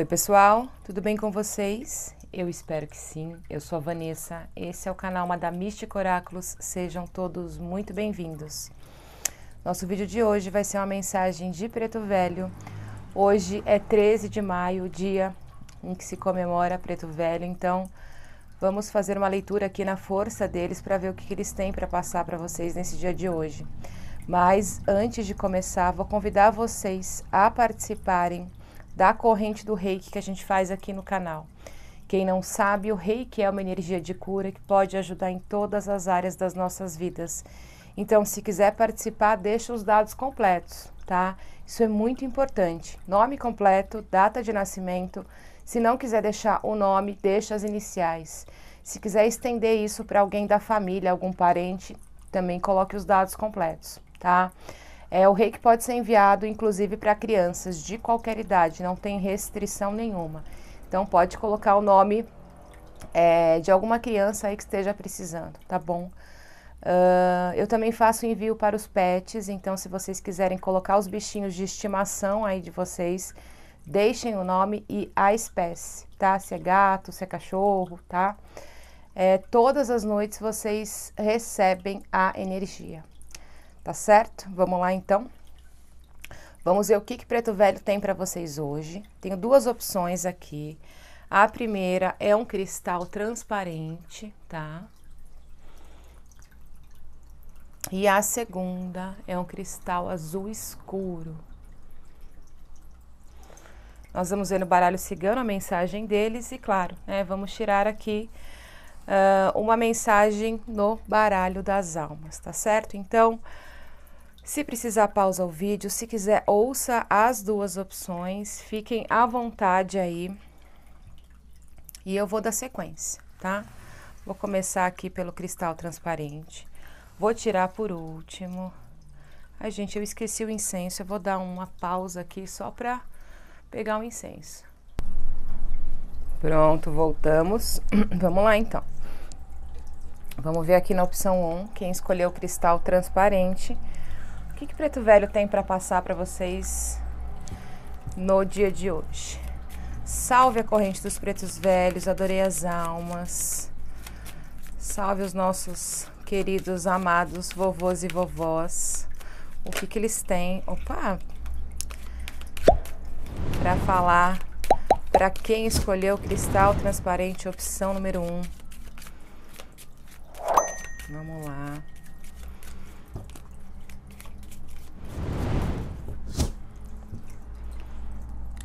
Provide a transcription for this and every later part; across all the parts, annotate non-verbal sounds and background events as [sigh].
Oi, pessoal, tudo bem com vocês? Eu espero que sim. Eu sou a Vanessa, esse é o canal Mística Oráculos. Sejam todos muito bem-vindos. Nosso vídeo de hoje vai ser uma mensagem de Preto Velho. Hoje é 13 de maio, dia em que se comemora Preto Velho, então vamos fazer uma leitura aqui na força deles para ver o que, que eles têm para passar para vocês nesse dia de hoje. Mas antes de começar, vou convidar vocês a participarem da corrente do reiki que a gente faz aqui no canal. Quem não sabe, o reiki é uma energia de cura que pode ajudar em todas as áreas das nossas vidas. Então, se quiser participar, deixa os dados completos, tá? Isso é muito importante. Nome completo, data de nascimento. Se não quiser deixar o nome, deixa as iniciais. Se quiser estender isso para alguém da família, algum parente, também coloque os dados completos, tá? É o reiki pode ser enviado inclusive para crianças de qualquer idade, não tem restrição nenhuma. Então pode colocar o nome é, de alguma criança aí que esteja precisando, tá bom? Uh, eu também faço envio para os pets, então se vocês quiserem colocar os bichinhos de estimação aí de vocês, deixem o nome e a espécie, tá? Se é gato, se é cachorro, tá? É, todas as noites vocês recebem a energia. Tá certo? Vamos lá então. Vamos ver o que, que Preto Velho tem para vocês hoje. Tenho duas opções aqui. A primeira é um cristal transparente, tá? E a segunda é um cristal azul escuro. Nós vamos ver no baralho cigano a mensagem deles e, claro, né, vamos tirar aqui uh, uma mensagem no baralho das almas, tá certo? Então, se precisar, pausa o vídeo. Se quiser, ouça as duas opções. Fiquem à vontade aí. E eu vou dar sequência, tá? Vou começar aqui pelo cristal transparente. Vou tirar por último. Ai, gente, eu esqueci o incenso. Eu vou dar uma pausa aqui só pra pegar o incenso. Pronto, voltamos. [clears throat] Vamos lá, então. Vamos ver aqui na opção 1, quem escolheu o cristal transparente que, que Preto Velho tem para passar para vocês no dia de hoje? Salve a corrente dos pretos velhos, adorei as almas. Salve os nossos queridos, amados vovôs e vovós. O que, que eles têm? Opa! Para falar para quem escolheu cristal transparente, opção número 1. Um. Vamos lá.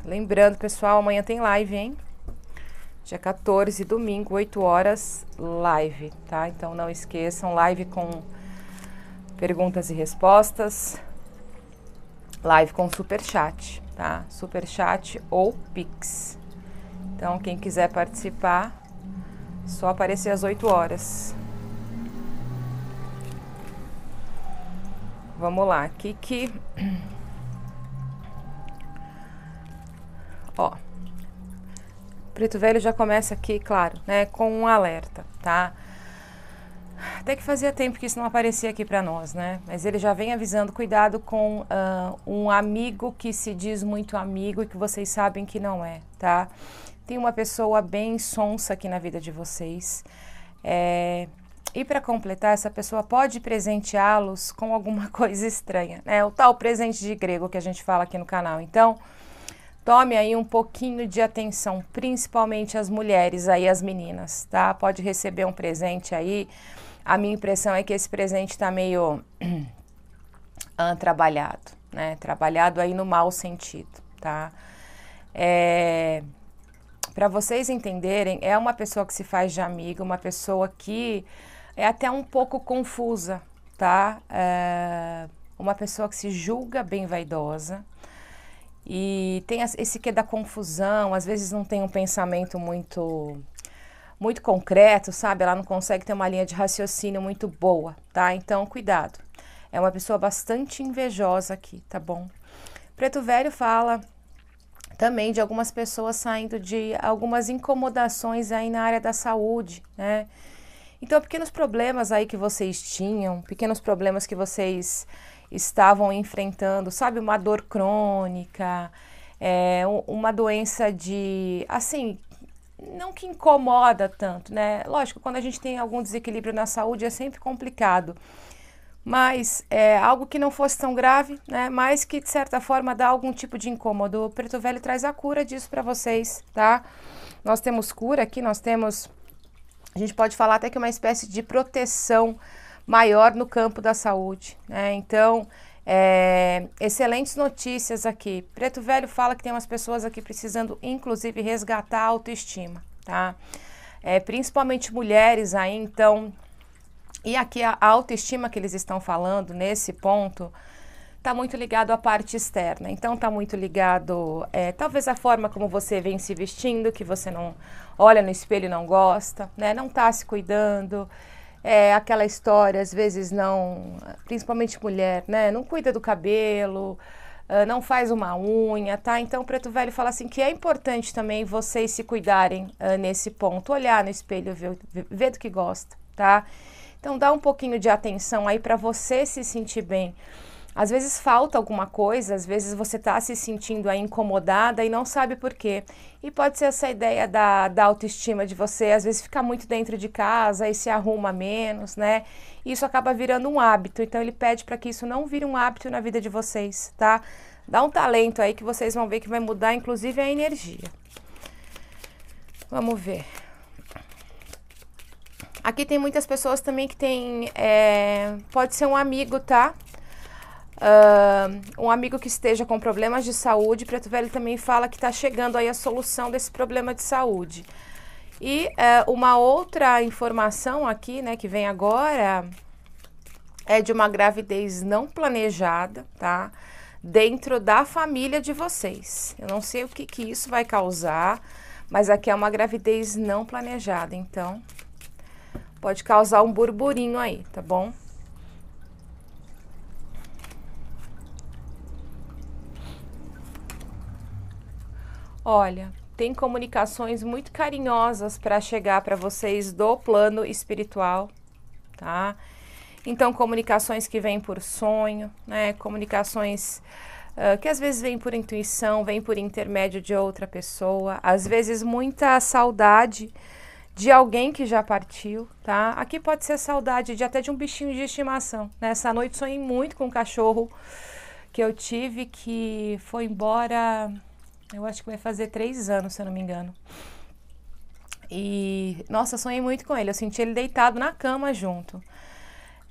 Lembrando, pessoal, amanhã tem live, hein? Dia 14, domingo, 8 horas, live, tá? Então não esqueçam, live com perguntas e respostas, live com superchat, tá? Superchat ou Pix. Então quem quiser participar, só aparecer às 8 horas. Vamos lá, Kiki. ó. Preto Velho já começa aqui, claro, né, com um alerta, tá? Até que fazia tempo que isso não aparecia aqui para nós, né? Mas ele já vem avisando: cuidado com uh, um amigo que se diz muito amigo e que vocês sabem que não é, tá? Tem uma pessoa bem sonsa aqui na vida de vocês. É, e para completar, essa pessoa pode presenteá-los com alguma [laughs] coisa estranha, né? O tal presente de grego que a gente fala aqui no canal. Então, Tome aí um pouquinho de atenção, principalmente as mulheres aí, as meninas, tá? Pode receber um presente aí. A minha impressão é que esse presente está meio [clears throat] ah, trabalhado, né? Trabalhado aí no mau sentido, tá? É, para vocês entenderem, é uma pessoa que se faz de amiga, uma pessoa que é até um pouco confusa, tá? É, uma pessoa que se julga bem vaidosa, e tem esse que da confusão, às vezes não tem um pensamento muito muito concreto, sabe? Ela não consegue ter uma linha de raciocínio muito boa, tá? Então, cuidado. É uma pessoa bastante invejosa aqui, tá bom? Preto Velho fala também de algumas pessoas saindo de algumas incomodações aí na área da saúde, né? Então, pequenos problemas aí que vocês tinham, pequenos problemas que vocês estavam enfrentando, sabe, uma dor crônica, é, uma doença de, assim, não que incomoda tanto, né? Lógico, quando a gente tem algum desequilíbrio na saúde é sempre complicado, mas é algo que não fosse tão grave, né? Mas que de certa forma dá algum tipo de incômodo. O Preto Velho traz a cura disso para vocês, tá? Nós temos cura aqui, nós temos a gente pode falar até que é uma espécie de proteção maior no campo da saúde. Né? Então, é, excelentes notícias aqui. Preto Velho fala que tem umas pessoas aqui precisando, inclusive, resgatar a autoestima, tá? É, principalmente mulheres aí, então. E aqui a autoestima que eles estão falando nesse ponto está muito ligado à parte externa. Então está muito ligado, é, talvez a forma como você vem se vestindo, que você não olha no espelho e não gosta, né? Não está se cuidando é aquela história, às vezes não, principalmente mulher, né? Não cuida do cabelo, ah, não faz uma unha, tá? Então o Preto Velho fala assim que é importante também vocês se cuidarem ah, nesse ponto, olhar no espelho, ver, ver do que gosta, tá? Então dá um pouquinho de atenção aí para você se sentir bem. Às vezes falta alguma coisa, às vezes você está se sentindo aí incomodada e não sabe por quê. E pode ser essa ideia da, da autoestima de você, às vezes ficar muito dentro de casa e se arruma menos, né? E isso acaba virando um hábito. Então ele pede para que isso não vire um hábito na vida de vocês, tá? Dá um talento aí que vocês vão ver que vai mudar, inclusive, a energia. Vamos ver. Aqui tem muitas pessoas também que tem. É, eh, pode ser um amigo, tá? Uh, um amigo que esteja com problemas de saúde, Preto Velho também fala que está chegando aí a solução desse problema de saúde. E uh, uma outra informação aqui, né, que vem agora, é de uma gravidez não planejada, tá? Dentro da família de vocês. Eu não sei o que, que isso vai causar, mas aqui é uma gravidez não planejada, então pode causar um burburinho aí, tá bom? Olha, tem comunicações muito carinhosas para chegar para vocês do plano espiritual, tá? Então, comunicações que vêm por sonho, né? Comunicações uh, que às vezes vêm por intuição, vêm por intermédio de outra pessoa, às vezes muita saudade de alguém que já partiu, tá? Aqui pode ser saudade de até de um bichinho de estimação. Nessa né? noite sonhei muito com um cachorro que eu tive que foi embora eu acho que vai fazer três anos, se eu não me engano. E, nossa, sonhei muito com ele. Eu senti ele deitado na cama junto.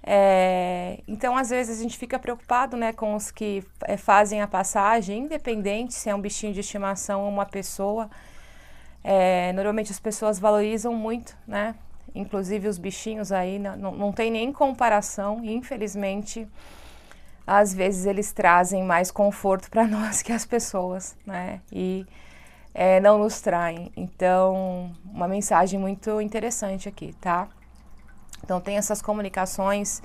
É, então, às vezes, a gente fica preocupado né, com os que é, fazem a passagem, independente se é um bichinho de estimação ou uma pessoa. É, normalmente as pessoas valorizam muito, né? Inclusive os bichinhos aí, né, não, não tem nem comparação, infelizmente às vezes eles trazem mais conforto para [laughs] nós que as pessoas, né? E é, não nos traem. Então, uma mensagem muito interessante aqui, tá? Então, tem essas comunicações,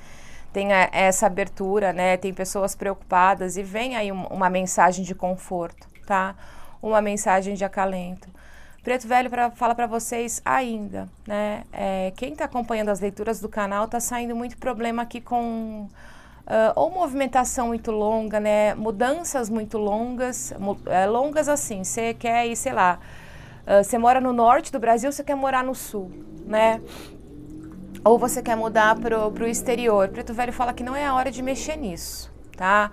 tem a, é, essa abertura, né? Tem pessoas preocupadas e vem aí um, uma mensagem de conforto, tá? Uma mensagem de acalento. Preto Velho pra, fala para vocês ainda, né? É, quem está acompanhando as leituras do canal tá saindo muito problema aqui com Uh, ou movimentação muito longa, né? Mudanças muito longas, é, longas assim. Você quer ir, sei lá, ah, você uh, mora no norte do Brasil, você quer morar no sul, né? Ou você quer mudar pro, pro exterior. Preto Velho fala que não é a hora de mexer nisso, tá?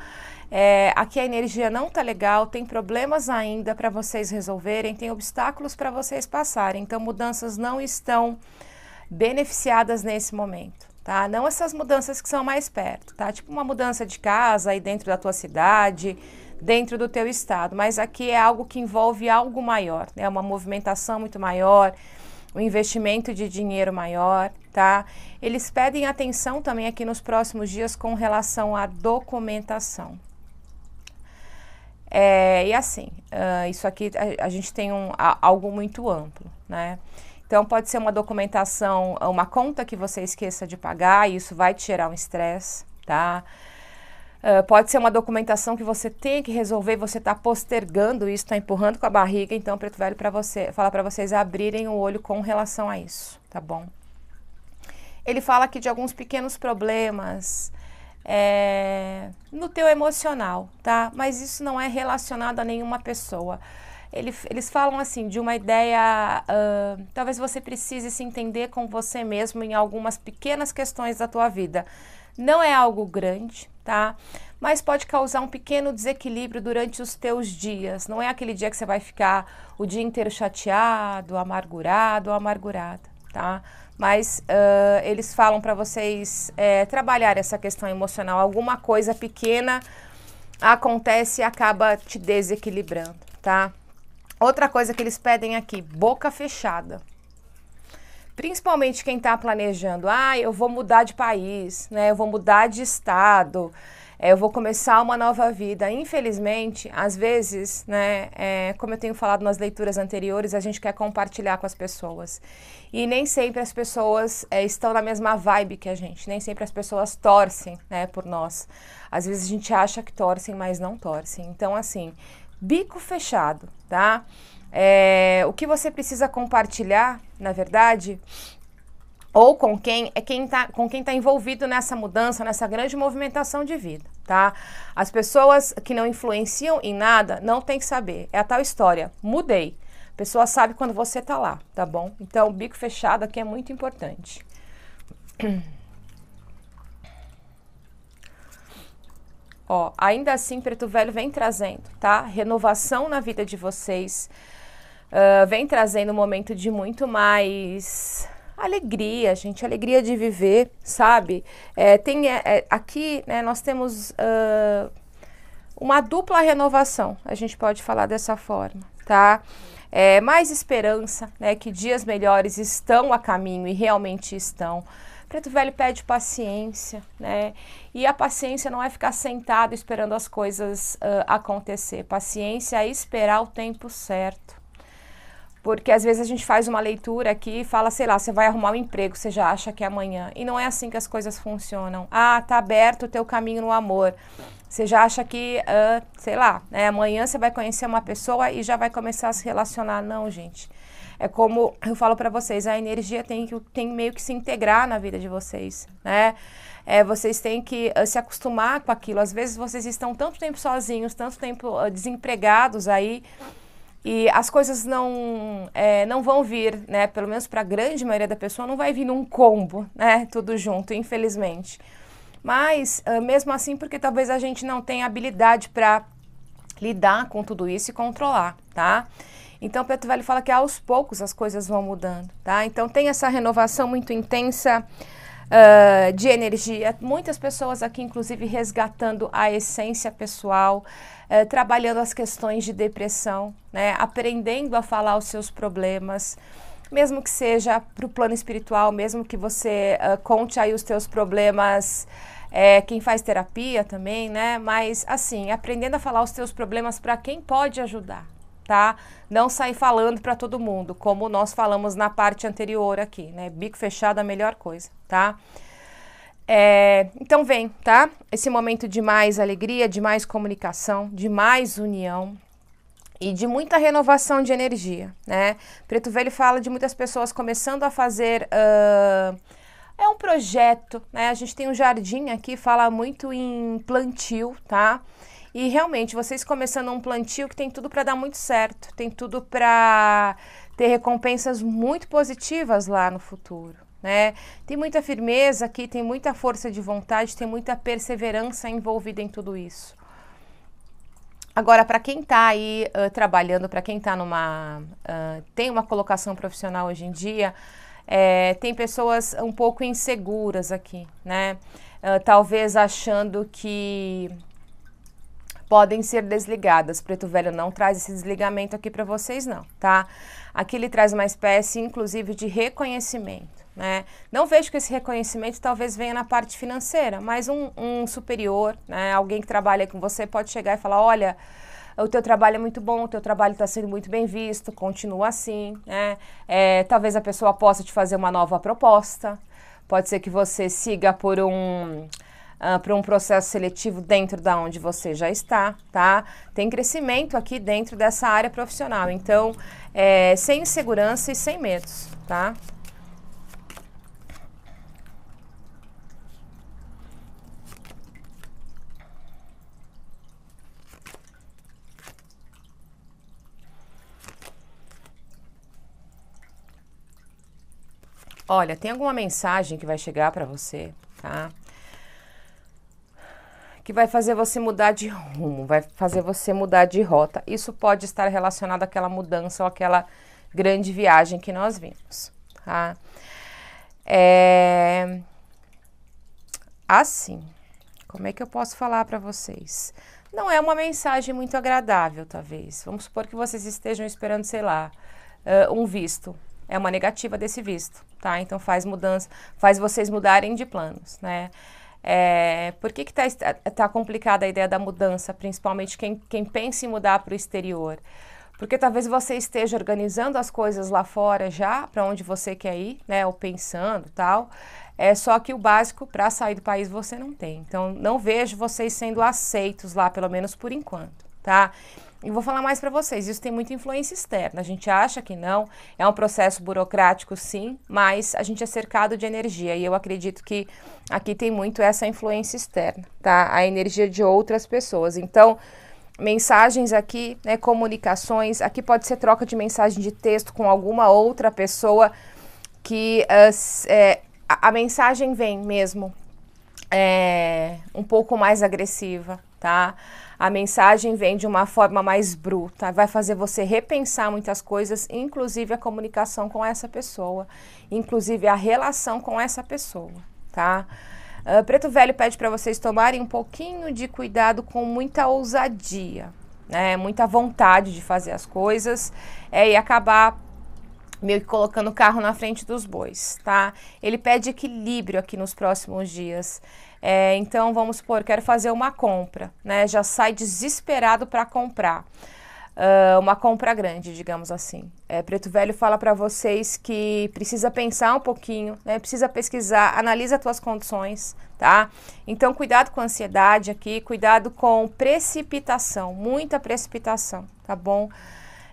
É, aqui a energia não tá legal, tem problemas ainda para vocês resolverem, tem obstáculos para vocês passarem. Então, mudanças não estão beneficiadas nesse momento tá? Não essas mudanças que são mais perto, tá? Tipo uma mudança de casa aí dentro da tua cidade, dentro do teu estado, mas aqui é algo que envolve algo maior, é né? uma movimentação muito maior, um investimento de dinheiro maior, tá? Eles pedem atenção também aqui nos próximos dias com relação à documentação. É, e assim, uh, isso aqui a, a gente tem um, a, algo muito amplo, né? Então, pode ser uma documentação, uma conta que você esqueça de pagar, e isso vai te gerar um estresse, tá? Uh, pode ser uma documentação que você tem que resolver, você está postergando isso, está empurrando com a barriga. Então, Preto Velho para você, falar para vocês abrirem o olho com relação a isso, tá bom? Ele fala aqui de alguns pequenos problemas é, no teu emocional, tá? Mas isso não é relacionado a nenhuma pessoa. Ele, eles falam assim de uma ideia, uh, talvez você precise se entender com você mesmo em algumas pequenas questões da tua vida. Não é algo grande, tá? Mas pode causar um pequeno desequilíbrio durante os teus dias. Não é aquele dia que você vai ficar o dia inteiro chateado, amargurado ou amargurada, tá? Mas uh, eles falam para vocês é, trabalhar essa questão emocional. Alguma coisa pequena acontece e acaba te desequilibrando, tá? Outra coisa que eles pedem aqui, boca fechada. Principalmente quem está planejando, ah, eu vou mudar de país, né? Eu vou mudar de estado, é, eu vou começar uma nova vida. Infelizmente, às vezes, né, é, como eu tenho falado nas leituras anteriores, a gente quer compartilhar com as pessoas. E nem sempre as pessoas é, estão na mesma vibe que a gente, nem sempre as pessoas torcem né, por nós. Às vezes a gente acha que torcem, mas não torcem. Então, assim, bico fechado, tá? É, o que você precisa compartilhar, na verdade, ou com quem é quem tá, com quem está envolvido nessa mudança, nessa grande movimentação de vida, tá? As pessoas que não influenciam em nada não tem que saber. É a tal história. Mudei. A pessoa sabe quando você está lá, tá bom? Então, bico fechado aqui é muito importante. [clears throat] Ó, ainda assim, Preto Velho vem trazendo, tá? Renovação na vida de vocês. Uh, vem trazendo um momento de muito mais alegria, gente, alegria de viver, sabe? É, tem é, é aqui, né, nós temos uh, uma dupla renovação, a gente pode falar dessa forma, tá? É, mais esperança, né, que dias melhores estão a caminho e realmente estão. Preto Velho pede paciência, né? E a paciência não é ficar sentado esperando as coisas uh, acontecer. Paciência é esperar o tempo certo. Porque às vezes a gente faz uma leitura aqui e fala, sei lá, você vai arrumar um emprego, você já acha que é amanhã. E não é assim que as coisas funcionam. Ah, tá aberto o teu caminho no amor. Você já acha que, uh, sei lá, né, amanhã você vai conhecer uma pessoa e já vai começar a se relacionar. Não, gente. É como eu falo para vocês, a energia tem que tem meio que se integrar na vida de vocês, né? É, vocês têm que eh, se acostumar com aquilo. Às vezes vocês estão tanto tempo sozinhos, tanto tempo uh, desempregados aí e as coisas não é, não vão vir, né? Pelo menos para a grande maioria da pessoa não vai vir num combo, né? Tudo junto, infelizmente. Mas uh, mesmo assim, porque talvez a gente não tenha habilidade para lidar com tudo isso e controlar, tá? Então, Preto Velho fala que aos poucos as coisas vão mudando, tá? Então, tem essa renovação muito intensa uh, de energia. Muitas pessoas aqui, inclusive, resgatando a essência pessoal, uh, trabalhando as questões de depressão, né? Aprendendo a falar os seus problemas mesmo que seja para o plano espiritual, mesmo que você uh, conte aí os seus problemas, é, quem faz terapia também, né? Mas assim, aprendendo a falar os teus problemas para quem pode ajudar, tá? Não sair falando para todo mundo, como nós falamos na parte anterior aqui, né? Bico fechado é a melhor coisa, tá? É, então vem, tá? Esse momento de mais alegria, de mais comunicação, de mais união e de muita renovação de energia, né? Preto Velho fala de muitas pessoas começando a fazer. Uh, é um projeto, né? A gente tem um jardim aqui, fala muito em plantio, tá? E realmente, vocês começando um plantio que tem tudo para dar muito certo, tem tudo para ter recompensas muito positivas lá no futuro. Né? Tem muita firmeza aqui, tem muita força de vontade, tem muita perseverança envolvida em tudo isso. Agora, para quem está aí uh, trabalhando, para quem está numa. Uh, tem uma colocação profissional hoje em dia, é, tem pessoas um pouco inseguras aqui, né? Uh, talvez achando que podem ser desligadas. Preto Velho não traz esse desligamento aqui para vocês, não, tá? Aqui ele traz uma espécie, inclusive, de reconhecimento. Né? Não vejo que esse reconhecimento talvez venha na parte financeira, mas um, um superior, né? alguém que trabalha com você pode chegar e falar, olha, o teu trabalho é muito bom, o teu trabalho está sendo muito bem visto, continua assim. Né? É, talvez a pessoa possa te fazer uma nova proposta, pode ser que você siga por um uh, ah, para um processo seletivo dentro da onde você já está, tá? Tem crescimento aqui dentro dessa área profissional. Então, é, sem insegurança e sem medos, tá? Olha, tem alguma mensagem que vai chegar para você, tá? que vai fazer você mudar de rumo, vai fazer você mudar de rota. Isso pode estar relacionado àquela mudança ou àquela grande viagem que nós vimos, tá? É... Assim, como é que eu posso falar para vocês? Não é uma mensagem muito agradável, talvez. Vamos supor que vocês estejam esperando, sei lá, uh, um visto. É uma negativa desse visto, tá? Então faz mudança, faz vocês mudarem de planos, né? É, por que tá está tá complicada a ideia da mudança, principalmente quem, quem pensa em mudar para o exterior? Porque talvez você esteja organizando as coisas lá fora já, para onde você quer ir, né? Ou pensando tal. É só que o básico para sair do país você não tem. Então, não vejo vocês sendo aceitos lá, pelo menos por enquanto, tá? E vou falar mais para vocês, isso tem muita influência externa. A gente acha que não, é um processo burocrático sim, mas a gente é cercado de energia e eu acredito que aqui tem muito essa influência externa, tá? A energia de outras pessoas. Então, mensagens aqui, né, comunicações, aqui pode ser troca de mensagem de texto com alguma outra pessoa que as ah, é, a, a, mensagem vem mesmo é, um pouco mais agressiva, tá? A mensagem vem de uma forma mais bruta, vai fazer você repensar muitas coisas, inclusive a comunicação com essa pessoa, inclusive a relação com essa pessoa, tá? Uh, Preto Velho pede para vocês tomarem um pouquinho de cuidado com muita ousadia, né? Muita vontade de fazer as coisas é, e acabar meio que colocando o carro na frente dos bois, tá? Ele pede equilíbrio aqui nos próximos dias. É, então, vamos supor, quero fazer uma compra, né? Já sai desesperado para comprar. Uh, uma compra grande, digamos assim. É, Preto Velho fala para vocês que precisa pensar um pouquinho, né? precisa pesquisar, analisa as tuas condições, tá? Então, cuidado com a ansiedade aqui, cuidado com precipitação, muita precipitação, tá bom?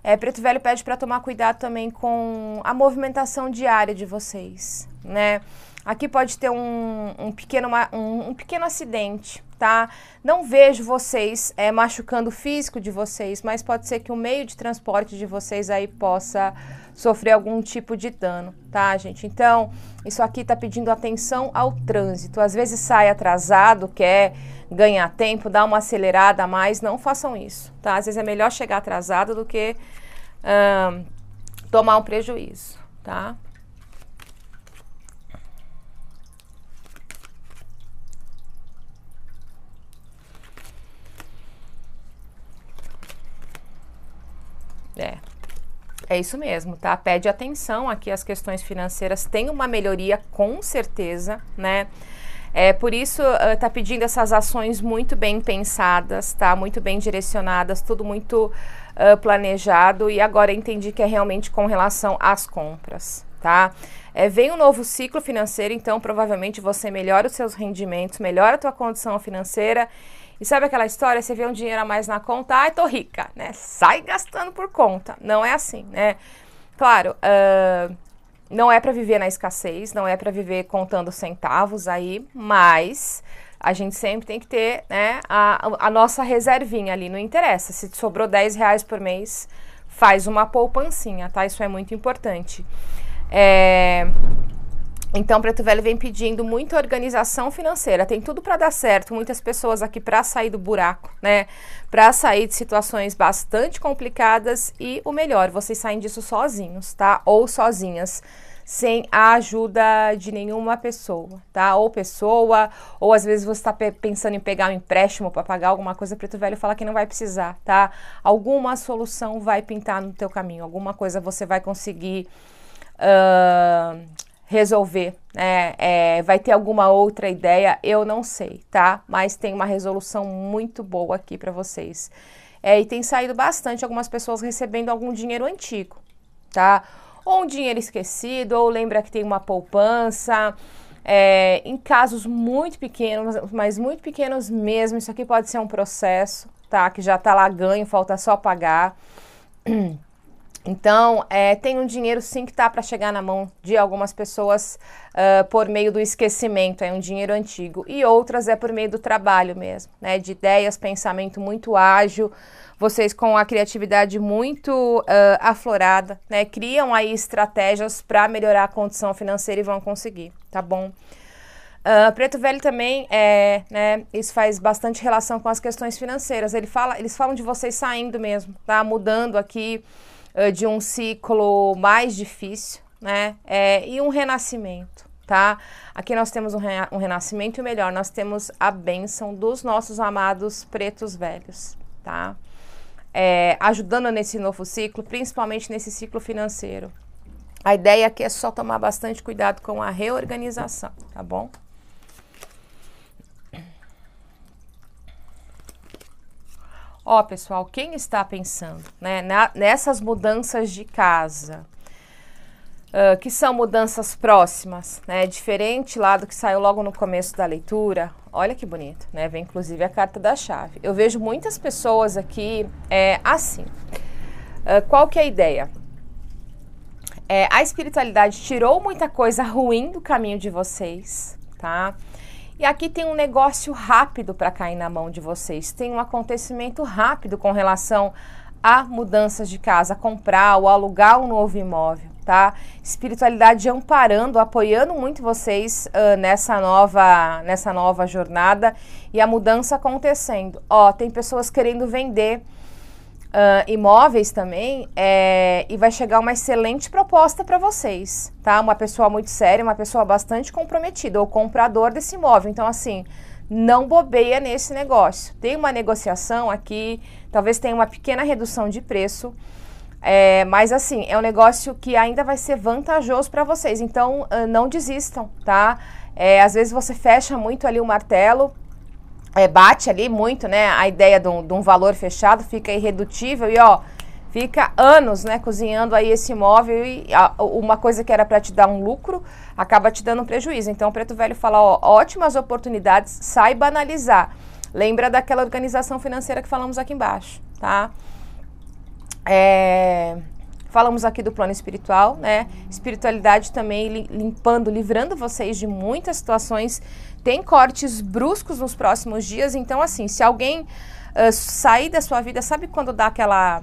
É, Preto Velho pede para tomar cuidado também com a movimentação diária de vocês, né? Aqui pode ter um, um pequeno, um, um, pequeno acidente, tá? Não vejo vocês é, machucando o físico de vocês, mas pode ser que o meio de transporte de vocês aí possa sofrer algum tipo de dano, tá, gente? Então, isso aqui tá pedindo atenção ao trânsito. Às vezes sai atrasado, quer ganhar tempo, dar uma acelerada a mais, não façam isso, tá? Às vezes é melhor chegar atrasado do que tomar um prejuízo, tá? É. É isso mesmo, tá? Pede atenção aqui às questões financeiras. Tem uma melhoria com certeza, né? É, por isso, está ah, pedindo essas ações muito bem pensadas, tá? muito bem direcionadas, tudo muito uh, planejado. E agora entendi que é realmente com relação às compras. Tá? É, vem um novo ciclo financeiro, então provavelmente você melhora os seus rendimentos, melhora a tua condição financeira. E sabe aquela história, você vê um dinheiro a mais na conta, ai, tô rica, né? Sai gastando por conta. Não é assim, né? Claro, uh, não é para viver na escassez, não é para viver contando centavos aí, mas a gente sempre tem que ter né, a, a nossa reservinha ali. Não interessa. Se sobrou 10 reais por mês, faz uma poupancinha, tá? Isso é muito importante. É, então, Preto Velho vem pedindo muita organização financeira. Tem tudo para dar certo. Muitas pessoas aqui para sair do buraco, né? Para sair de situações bastante complicadas e o melhor, vocês saem disso sozinhos, tá? Ou sozinhas, sem a ajuda de nenhuma pessoa, tá? Ou pessoa, ou às vezes você está pensando em pegar um empréstimo para pagar alguma coisa. Preto Velho fala que não vai precisar, tá? Alguma solução vai pintar no teu caminho. Alguma coisa você vai conseguir. Uh, resolver, né? É, vai ter alguma outra ideia, eu não sei, tá? Mas tem uma resolução muito boa aqui para vocês. É, e tem saído bastante algumas pessoas recebendo algum dinheiro antigo, tá? Ou um dinheiro esquecido, ou lembra que tem uma poupança. É, em casos muito pequenos, mas muito pequenos mesmo, isso aqui pode ser um processo, tá? Que já tá lá ganho, falta só pagar. [clears throat] Então, é, tem um dinheiro sim que está para chegar na mão de algumas pessoas uh, por meio do esquecimento, é um dinheiro antigo. E outras é por meio do trabalho mesmo, né? De ideias, pensamento muito ágil, vocês com a criatividade muito uh, aflorada, né? Criam aí estratégias para melhorar a condição financeira e vão conseguir, tá bom? Uh, Preto Velho também é, né, isso faz bastante relação com as questões financeiras. Ele fala, eles falam de vocês saindo mesmo, tá? Mudando aqui de um ciclo mais difícil, né? É, e um renascimento, tá? Aqui nós temos um, um renascimento e melhor, nós temos a bênção dos nossos amados pretos velhos, tá? É, ajudando nesse novo ciclo, principalmente nesse ciclo financeiro. A ideia aqui é só tomar bastante cuidado com a reorganização, tá bom? Ó, pessoal, quem está pensando né, na, nessas mudanças de casa, uh, que são mudanças próximas, né, diferente lá do que saiu logo no começo da leitura, olha que bonito, né? Vem inclusive a carta da chave. Eu vejo muitas pessoas aqui é, assim. Uh, qual que é a ideia? É, a espiritualidade tirou muita coisa ruim do caminho de vocês, tá? E aqui tem um negócio rápido para cair na mão de vocês. Tem um acontecimento rápido com relação a mudanças de casa, comprar ou alugar um novo imóvel, tá? Espiritualidade amparando, apoiando muito vocês uh, nessa nova nessa nova jornada e a mudança acontecendo. Ó, tem pessoas querendo vender uh, imóveis também é, e vai chegar uma excelente proposta para vocês, tá? Uma pessoa muito séria, uma pessoa bastante comprometida, o comprador desse imóvel. Então, assim, não bobeia nesse negócio. Tem uma negociação aqui, talvez tenha uma pequena redução de preço. É, mas assim, é um negócio que ainda vai ser vantajoso para vocês. Então, uh, não desistam, tá? É, às vezes você fecha muito ali o martelo, é, bate ali muito, né? A ideia de um, de um, valor fechado fica irredutível e ó, fica anos, né? Cozinhando aí esse imóvel e a, uma coisa que era para te dar um lucro acaba te dando um prejuízo. Então o Preto Velho fala, ó, ótimas oportunidades, saiba analisar. Lembra daquela organização financeira que falamos aqui embaixo, tá? É, falamos aqui do plano espiritual, né? Espiritualidade também limpando, livrando vocês de muitas situações tem cortes bruscos nos próximos dias. Então, assim, se alguém uh, sair da sua vida, sabe quando dá aquela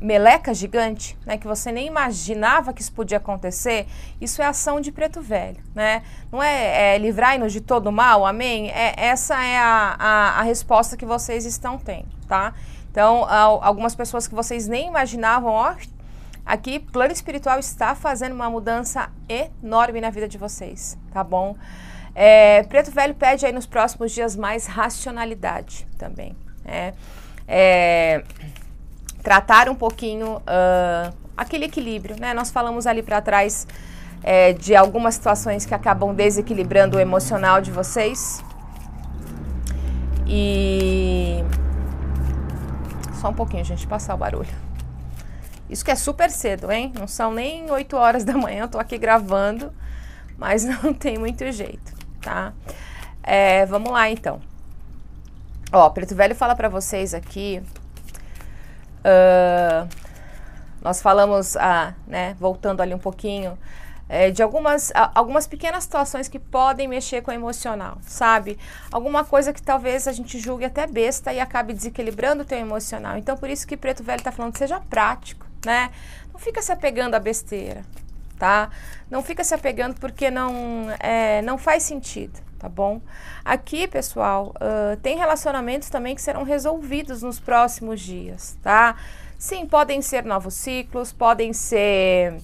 meleca gigante, né, que você nem imaginava que isso podia acontecer, isso é ação de preto velho, né? Não é, é livrai-nos de todo mal, amém? É, essa é a, a, a resposta que vocês estão tendo, tá? Então, algumas pessoas que vocês nem imaginavam, ó, aqui, plano espiritual está fazendo uma mudança enorme na vida de vocês, tá bom? É, Preto Velho pede aí nos próximos dias mais racionalidade também. Né? É, tratar um pouquinho uh, aquele equilíbrio. Né? Nós falamos ali para trás é, de algumas situações que acabam desequilibrando o emocional de vocês. E. Só um pouquinho, gente, passar o barulho. Isso que é super cedo, hein? Não são nem 8 horas da manhã, eu tô aqui gravando, mas [laughs] não tem muito jeito tá? É, vamos lá então. Ó, Preto Velho fala para vocês aqui. Uh, nós falamos, a ah, né, voltando ali um pouquinho, é, de algumas, a, algumas pequenas situações que podem mexer com o emocional, sabe? Alguma coisa que talvez a gente julgue até besta e acabe desequilibrando o teu emocional. Então, por isso que Preto Velho tá falando, seja prático, né? Não fica se apegando à besteira, tá? Não fica se apegando porque não, é, não faz sentido, tá bom? Aqui, pessoal, uh, tem relacionamentos também que serão resolvidos nos próximos dias, tá? Sim, podem ser novos ciclos, podem ser.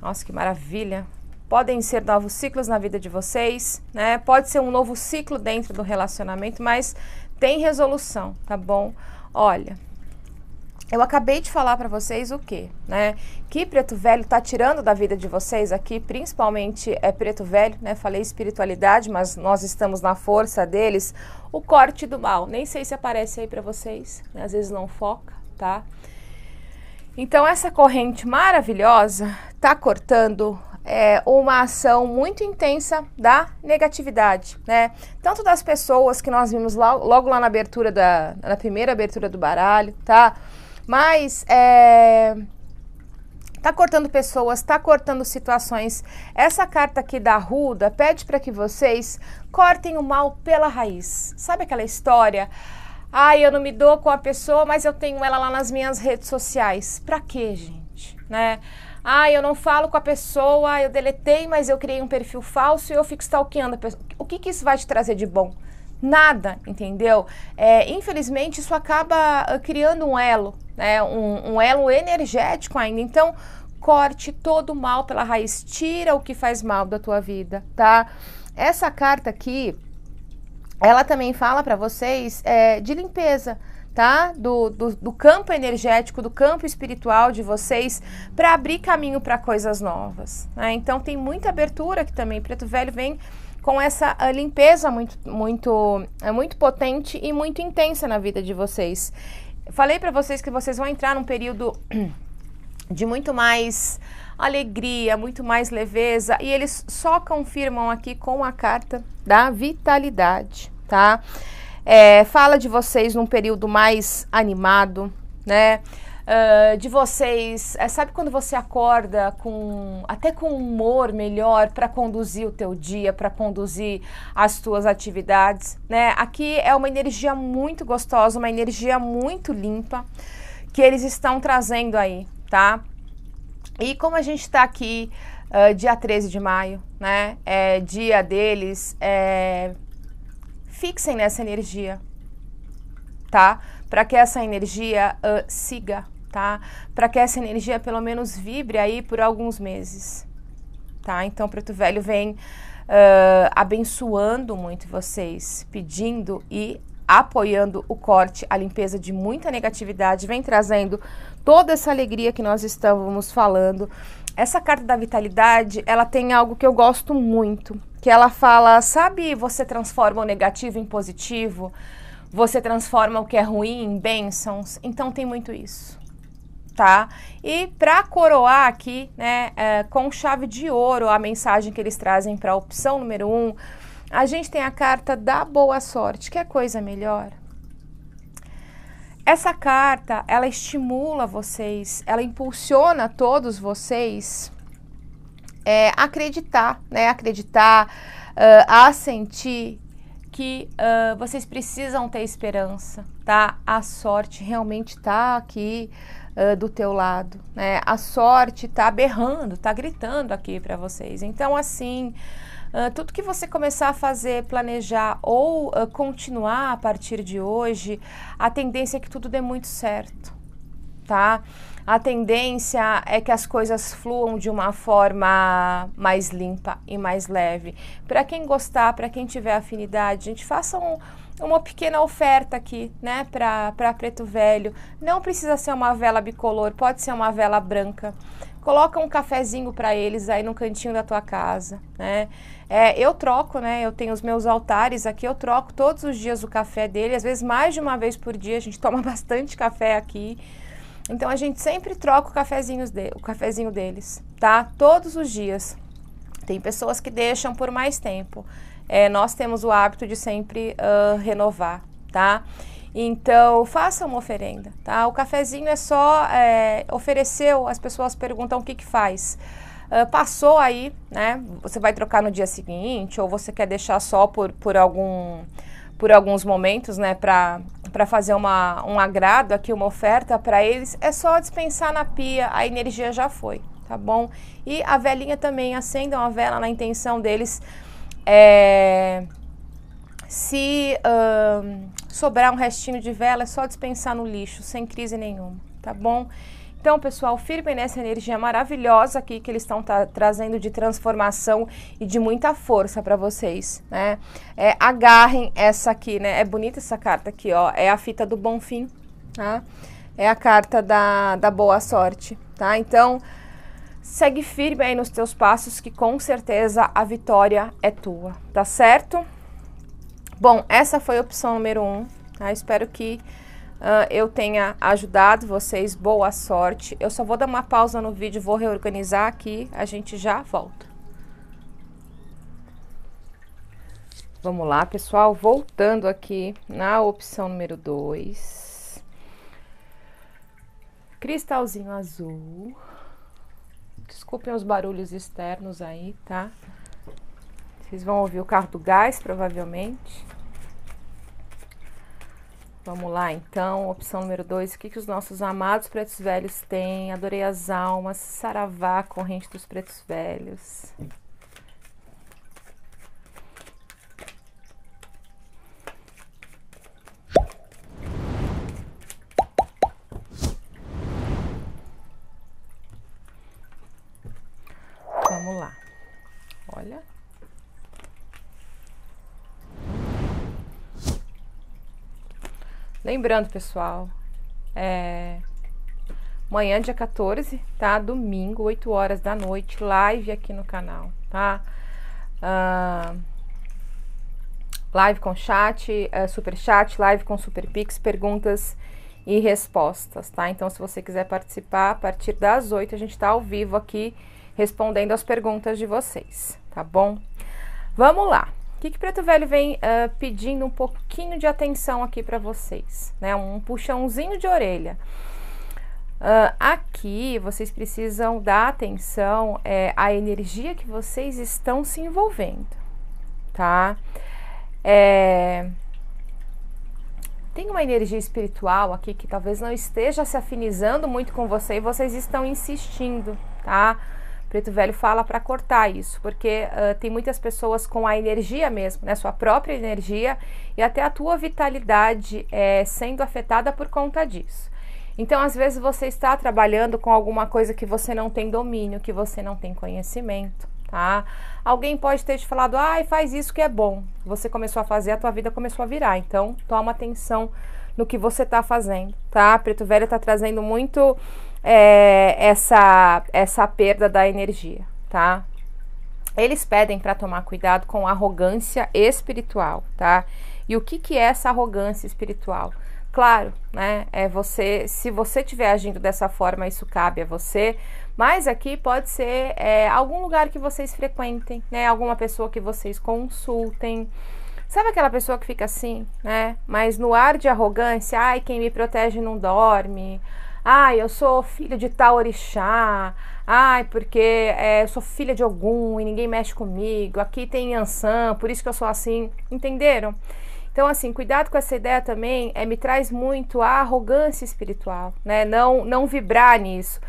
Nossa, que maravilha! podem ser novos ciclos na vida de vocês, né? Pode ser um novo ciclo dentro do relacionamento, mas tem resolução, tá bom? Olha, eu acabei de falar para vocês o quê, né? Que Preto Velho está tirando da vida de vocês aqui, principalmente é Preto Velho, né? Falei espiritualidade, mas nós estamos na força deles. O corte do mal, nem sei se aparece aí para vocês, né? às vezes não foca, tá? Então essa corrente maravilhosa está cortando é, uma ação muito intensa da negatividade, né? Tanto das pessoas que nós vimos logo, logo lá na abertura da na primeira abertura do baralho, tá? Mas é, tá cortando pessoas, tá cortando situações. Essa carta aqui da Ruda pede para que vocês cortem o mal pela raiz. Sabe aquela história? Ai, eu não me dou com a pessoa, mas eu tenho ela lá nas minhas redes sociais. Pra quê, gente? Né? Ah, eu não falo com a pessoa, eu deletei, mas eu criei um perfil falso e eu fico stalkeando a pessoa. O que, que isso vai te trazer de bom? nada, entendeu? É, infelizmente, isso acaba ah, criando um elo, né? Um, um elo energético ainda. Então, corte todo o mal pela raiz, tira o que faz mal da tua vida, tá? Essa carta aqui, ela também fala para vocês é, de limpeza. Tá? Do, do, do, campo energético, do campo espiritual de vocês, para abrir caminho para coisas novas. Né? Então, tem muita abertura aqui também. Preto Velho vem com essa limpeza muito, muito, é muito potente e muito intensa na vida de vocês. Falei para vocês que vocês vão entrar num período [clears throat] de muito mais alegria, muito mais leveza, e eles só confirmam aqui com a carta da vitalidade, tá? É, fala de vocês num período mais animado, né? Ah, de vocês, é, sabe quando você acorda com até com humor melhor para conduzir o teu dia, para conduzir as tuas atividades, né? Aqui é uma energia muito gostosa, uma energia muito limpa que eles estão trazendo aí, tá? E como a gente está aqui uh, dia 13 de maio, né? É dia deles, é, fixem nessa energia, tá? Para que essa energia uh, siga tá? Para que essa energia pelo menos vibre aí por alguns meses, tá? Então, Preto Velho vem uh, abençoando muito vocês, pedindo e apoiando o corte, a limpeza de muita negatividade, vem trazendo toda essa alegria que nós estávamos falando. Essa carta da vitalidade, ela tem algo que eu gosto muito, que ela fala, sabe, você transforma o negativo em positivo, você transforma o que é ruim em bênçãos. Então tem muito isso tá? E para coroar aqui, né, é, com chave de ouro a mensagem que eles trazem para a opção número um, a gente tem a carta da boa sorte, que é coisa melhor. Essa carta, ela estimula vocês, ela impulsiona todos vocês é, acreditar, né? Acreditar, uh, a sentir que uh, vocês precisam ter esperança, tá? A sorte realmente está aqui uh, do teu lado, né? A sorte está berrando, está gritando aqui para vocês. Então, assim, uh, tudo que você começar a fazer, planejar ou uh, continuar a partir de hoje, a tendência é que tudo dê muito certo, tá? A tendência é que as coisas fluam de uma forma mais limpa e mais leve. Para quem gostar, para quem tiver afinidade, a gente faça um uma pequena oferta aqui, né, para preto velho. Não precisa ser uma vela bicolor, pode ser uma vela branca. Coloca um cafezinho para eles aí no cantinho da tua casa, né? É, eu troco, né? Eu tenho os meus altares aqui, eu troco todos os dias o café dele, às vezes mais de uma vez por dia. A gente [laughs] toma bastante café aqui. Então a gente sempre troca o cafezinho, de, o cafezinho deles, tá? Todos os dias. Tem pessoas que deixam por mais tempo é, nós temos o hábito de sempre uh, renovar, tá? Então, faça uma oferenda, tá? O cafezinho é só é, ofereceu, as pessoas perguntam o que que faz. Uh, passou aí, né? Você vai trocar no dia seguinte ou você quer deixar só por, por algum por alguns momentos, né, para fazer uma, um agrado aqui, uma oferta para eles, é só dispensar na pia, a energia já foi, tá bom? E a velhinha também, acendam a vela na intenção deles é, se uh, sobrar um restinho de vela, é só dispensar no lixo, sem crise nenhuma, tá bom? Então, pessoal, firmem nessa energia maravilhosa aqui que eles estão tá, trazendo de transformação e de muita força para vocês, né? É, agarrem essa aqui, né? É bonita essa carta aqui, ó. É a fita do bom fim, tá? É a carta da, da boa sorte, tá? Então, Segue firme aí nos teus passos, que com certeza a vitória é tua, tá certo? Bom, essa foi a opção número um. Tá? Espero que uh, eu tenha ajudado vocês. Boa sorte. Eu só vou dar uma pausa no vídeo, vou reorganizar aqui. A gente já volta. Vamos lá, pessoal. Voltando aqui na opção número 2. Cristalzinho azul. Desculpem os barulhos externos aí, tá? Vocês vão ouvir o carro do gás, provavelmente. Vamos lá, então, opção número 2. O que, que os nossos amados pretos velhos têm? Adorei as almas. Saravá, corrente dos pretos velhos. Vamos lá. Olha. Lembrando, pessoal, é... Manhã, dia 14, tá? Domingo, 8 horas da noite, live aqui no canal, tá? Ah, live com chat, uh, é, super chat, live com super pix, perguntas e respostas, tá? Então, se você quiser participar, a partir das 8 a gente tá ao vivo aqui respondendo as perguntas de vocês, tá bom? Vamos lá. O que, que Preto Velho vem uh, pedindo um pouquinho de atenção aqui para vocês, né? Um puxãozinho de orelha. Uh, aqui vocês precisam dar atenção é, à energia que vocês estão se envolvendo, tá? É, tem uma energia espiritual aqui que talvez não esteja se afinizando muito com você e vocês estão insistindo, tá? Preto Velho fala para cortar isso, porque uh, tem muitas pessoas com a energia mesmo, né, sua própria energia e até a tua vitalidade é, sendo afetada por conta disso. Então, às vezes você está trabalhando com alguma coisa que você não tem domínio, que você não tem conhecimento, tá? Alguém pode ter te falado, ai, ah, faz isso que é bom. Você começou a fazer, a tua vida começou a virar. Então, toma atenção no que você está fazendo, tá? Preto Velho está trazendo muito é, essa, essa perda da energia, tá? Eles pedem para tomar cuidado com arrogância espiritual, tá? E o que, que é essa arrogância espiritual? Claro, né? É você, se você estiver agindo dessa forma, isso cabe a você. Mas aqui pode ser é, algum lugar que vocês frequentem, né? Alguma pessoa que vocês consultem. Sabe aquela pessoa que fica assim, né? Mas no ar de arrogância, ai, quem me protege não dorme. Ah, eu sou filha de tal orixá. Ai, porque é, eu sou filha de algum e ninguém mexe comigo. Aqui tem ançã por isso que eu sou assim. Entenderam? Então, assim, cuidado com essa ideia também. É, me traz muito a arrogância espiritual, né? Não, não vibrar nisso.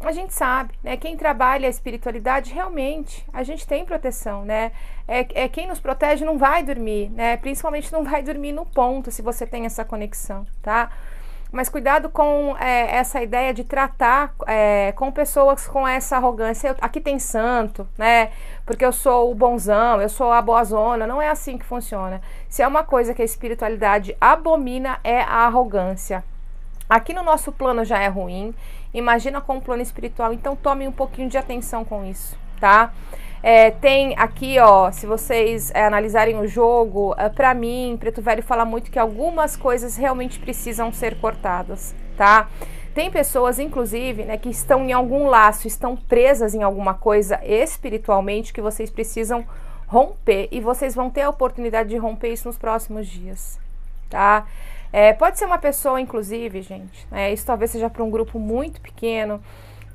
A gente sabe, né? Quem trabalha a espiritualidade, realmente, a gente tem proteção, né? É, é quem nos protege não vai dormir, né? Principalmente não vai dormir no ponto, se você tem essa conexão, tá? Mas cuidado com é, essa ideia de tratar é, com pessoas com essa arrogância. Eu, aqui tem santo, né? Porque eu sou o bonzão, eu sou a boazona. Não é assim que funciona. Se é uma coisa que a espiritualidade abomina, é a arrogância. Aqui no nosso plano já é ruim. Imagina com um plano espiritual. Então tome um pouquinho de atenção com isso, tá? É, tem aqui, ó, se vocês é, analisarem o jogo, é, para mim, Preto Velho fala muito que algumas coisas realmente precisam ser cortadas, tá? Tem pessoas, inclusive, né, que estão em algum laço, estão presas em alguma coisa espiritualmente que vocês precisam romper e vocês vão ter a oportunidade de romper isso nos próximos dias, tá? É, pode ser uma pessoa, inclusive, gente, né, isso talvez seja para um grupo muito pequeno,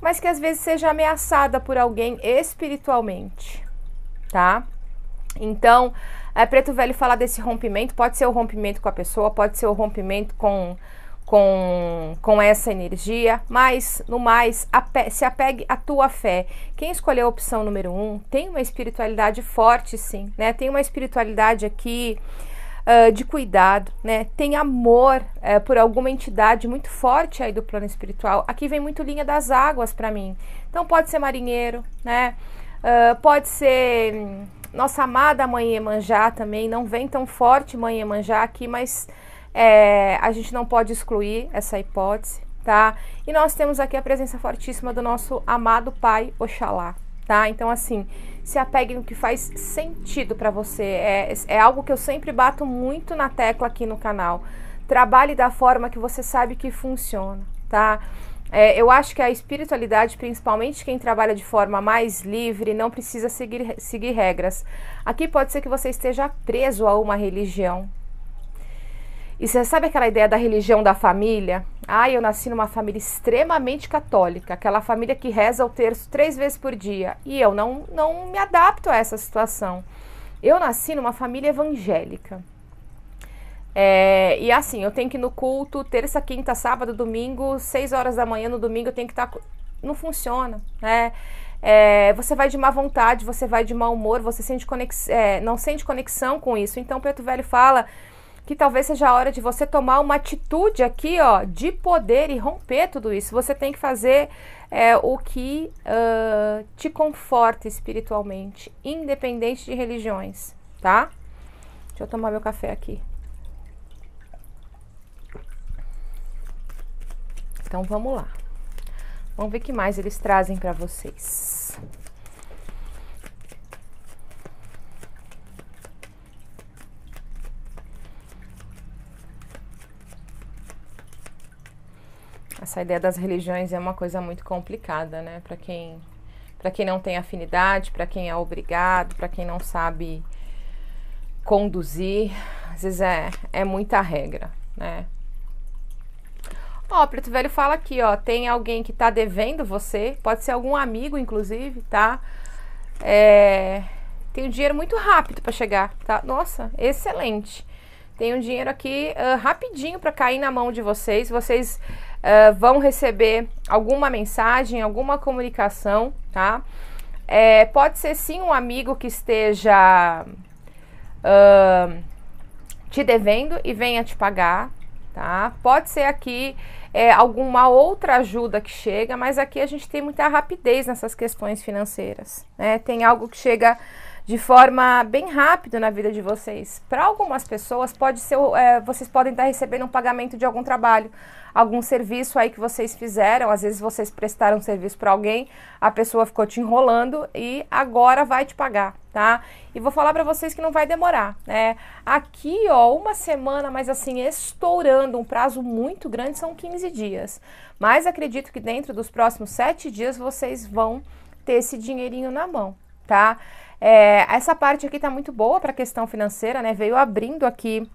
mas que às vezes seja ameaçada por alguém espiritualmente, tá? Então, é, Preto Velho falar desse rompimento, pode ser o rompimento com a pessoa, pode ser o rompimento com com, com essa energia, mas no mais, ape se apegue à tua fé. Quem escolheu a opção número um tem uma espiritualidade forte, sim, né? Tem uma espiritualidade aqui uh, de cuidado, né? Tem amor uh, por alguma entidade muito forte aí do plano espiritual. Aqui vem muito linha das águas para mim. Então pode ser marinheiro, né? Uh, pode ser hum, nossa amada mãe Emanjá também. Não vem tão forte mãe Emanjá aqui, mas é, a gente não pode excluir essa hipótese, tá? E nós temos aqui a presença fortíssima do nosso amado pai Oxalá, tá? Então assim se apegue no que faz sentido para você. É, é algo que eu sempre bato muito na tecla aqui no canal. Trabalhe da forma que você sabe que funciona, tá? É, eu acho que a espiritualidade, principalmente quem trabalha de forma mais livre, não precisa seguir, seguir regras. Aqui pode ser que você esteja preso a uma religião, e você sabe aquela ideia da religião da família? Ah, eu nasci numa família extremamente católica, aquela família que reza o terço três vezes por dia. E eu não, não me adapto a essa situação. Eu nasci numa família evangélica. É, e assim, eu tenho que ir no culto terça, quinta, sábado, domingo, seis horas da manhã no domingo, eu tenho que estar. Tá não funciona, né? É, você vai de má vontade, você vai de mau humor, você sente conex... É, não sente conexão com isso. Então, o Preto Velho fala que talvez seja a hora de você tomar uma atitude aqui, ó, de poder e romper tudo isso. Você tem que fazer é, o que uh, te conforta espiritualmente, independente de religiões, tá? Deixa eu tomar meu café aqui. Então vamos lá. Vamos ver o que mais eles trazem para vocês. essa ideia das religiões é uma coisa muito complicada, né? Para quem para quem não tem afinidade, para quem é obrigado, para quem não sabe conduzir, às vezes é, é muita regra, né? Ó, Preto Velho fala aqui, ó, tem alguém que tá devendo você, pode ser algum amigo, inclusive, tá? É, tem um dinheiro muito rápido para chegar, tá? Nossa, excelente. Tem um dinheiro aqui uh, rapidinho para cair na mão de vocês. Vocês uh, vão receber alguma mensagem, alguma comunicação, tá? É, pode ser sim um amigo que esteja uh, te devendo e venha te pagar, tá? Pode ser aqui é, alguma outra ajuda que chega, mas aqui a gente tem muita rapidez nessas questões financeiras, né? Tem algo que chega de forma bem rápida na vida de vocês. Para algumas pessoas, pode ser, é, vocês podem estar recebendo um pagamento de algum trabalho, algum serviço aí que vocês fizeram. Às vezes vocês prestaram serviço para alguém, a pessoa ficou te enrolando e agora vai te pagar, tá? E vou falar para vocês que não vai demorar, né? Aqui, ó, uma semana, mas assim, estourando, um prazo muito grande, são 15 dias. Mas acredito que dentro dos próximos sete dias vocês vão ter esse dinheirinho na mão, tá? É, essa parte aqui tá muito boa para a questão financeira, né? Veio abrindo aqui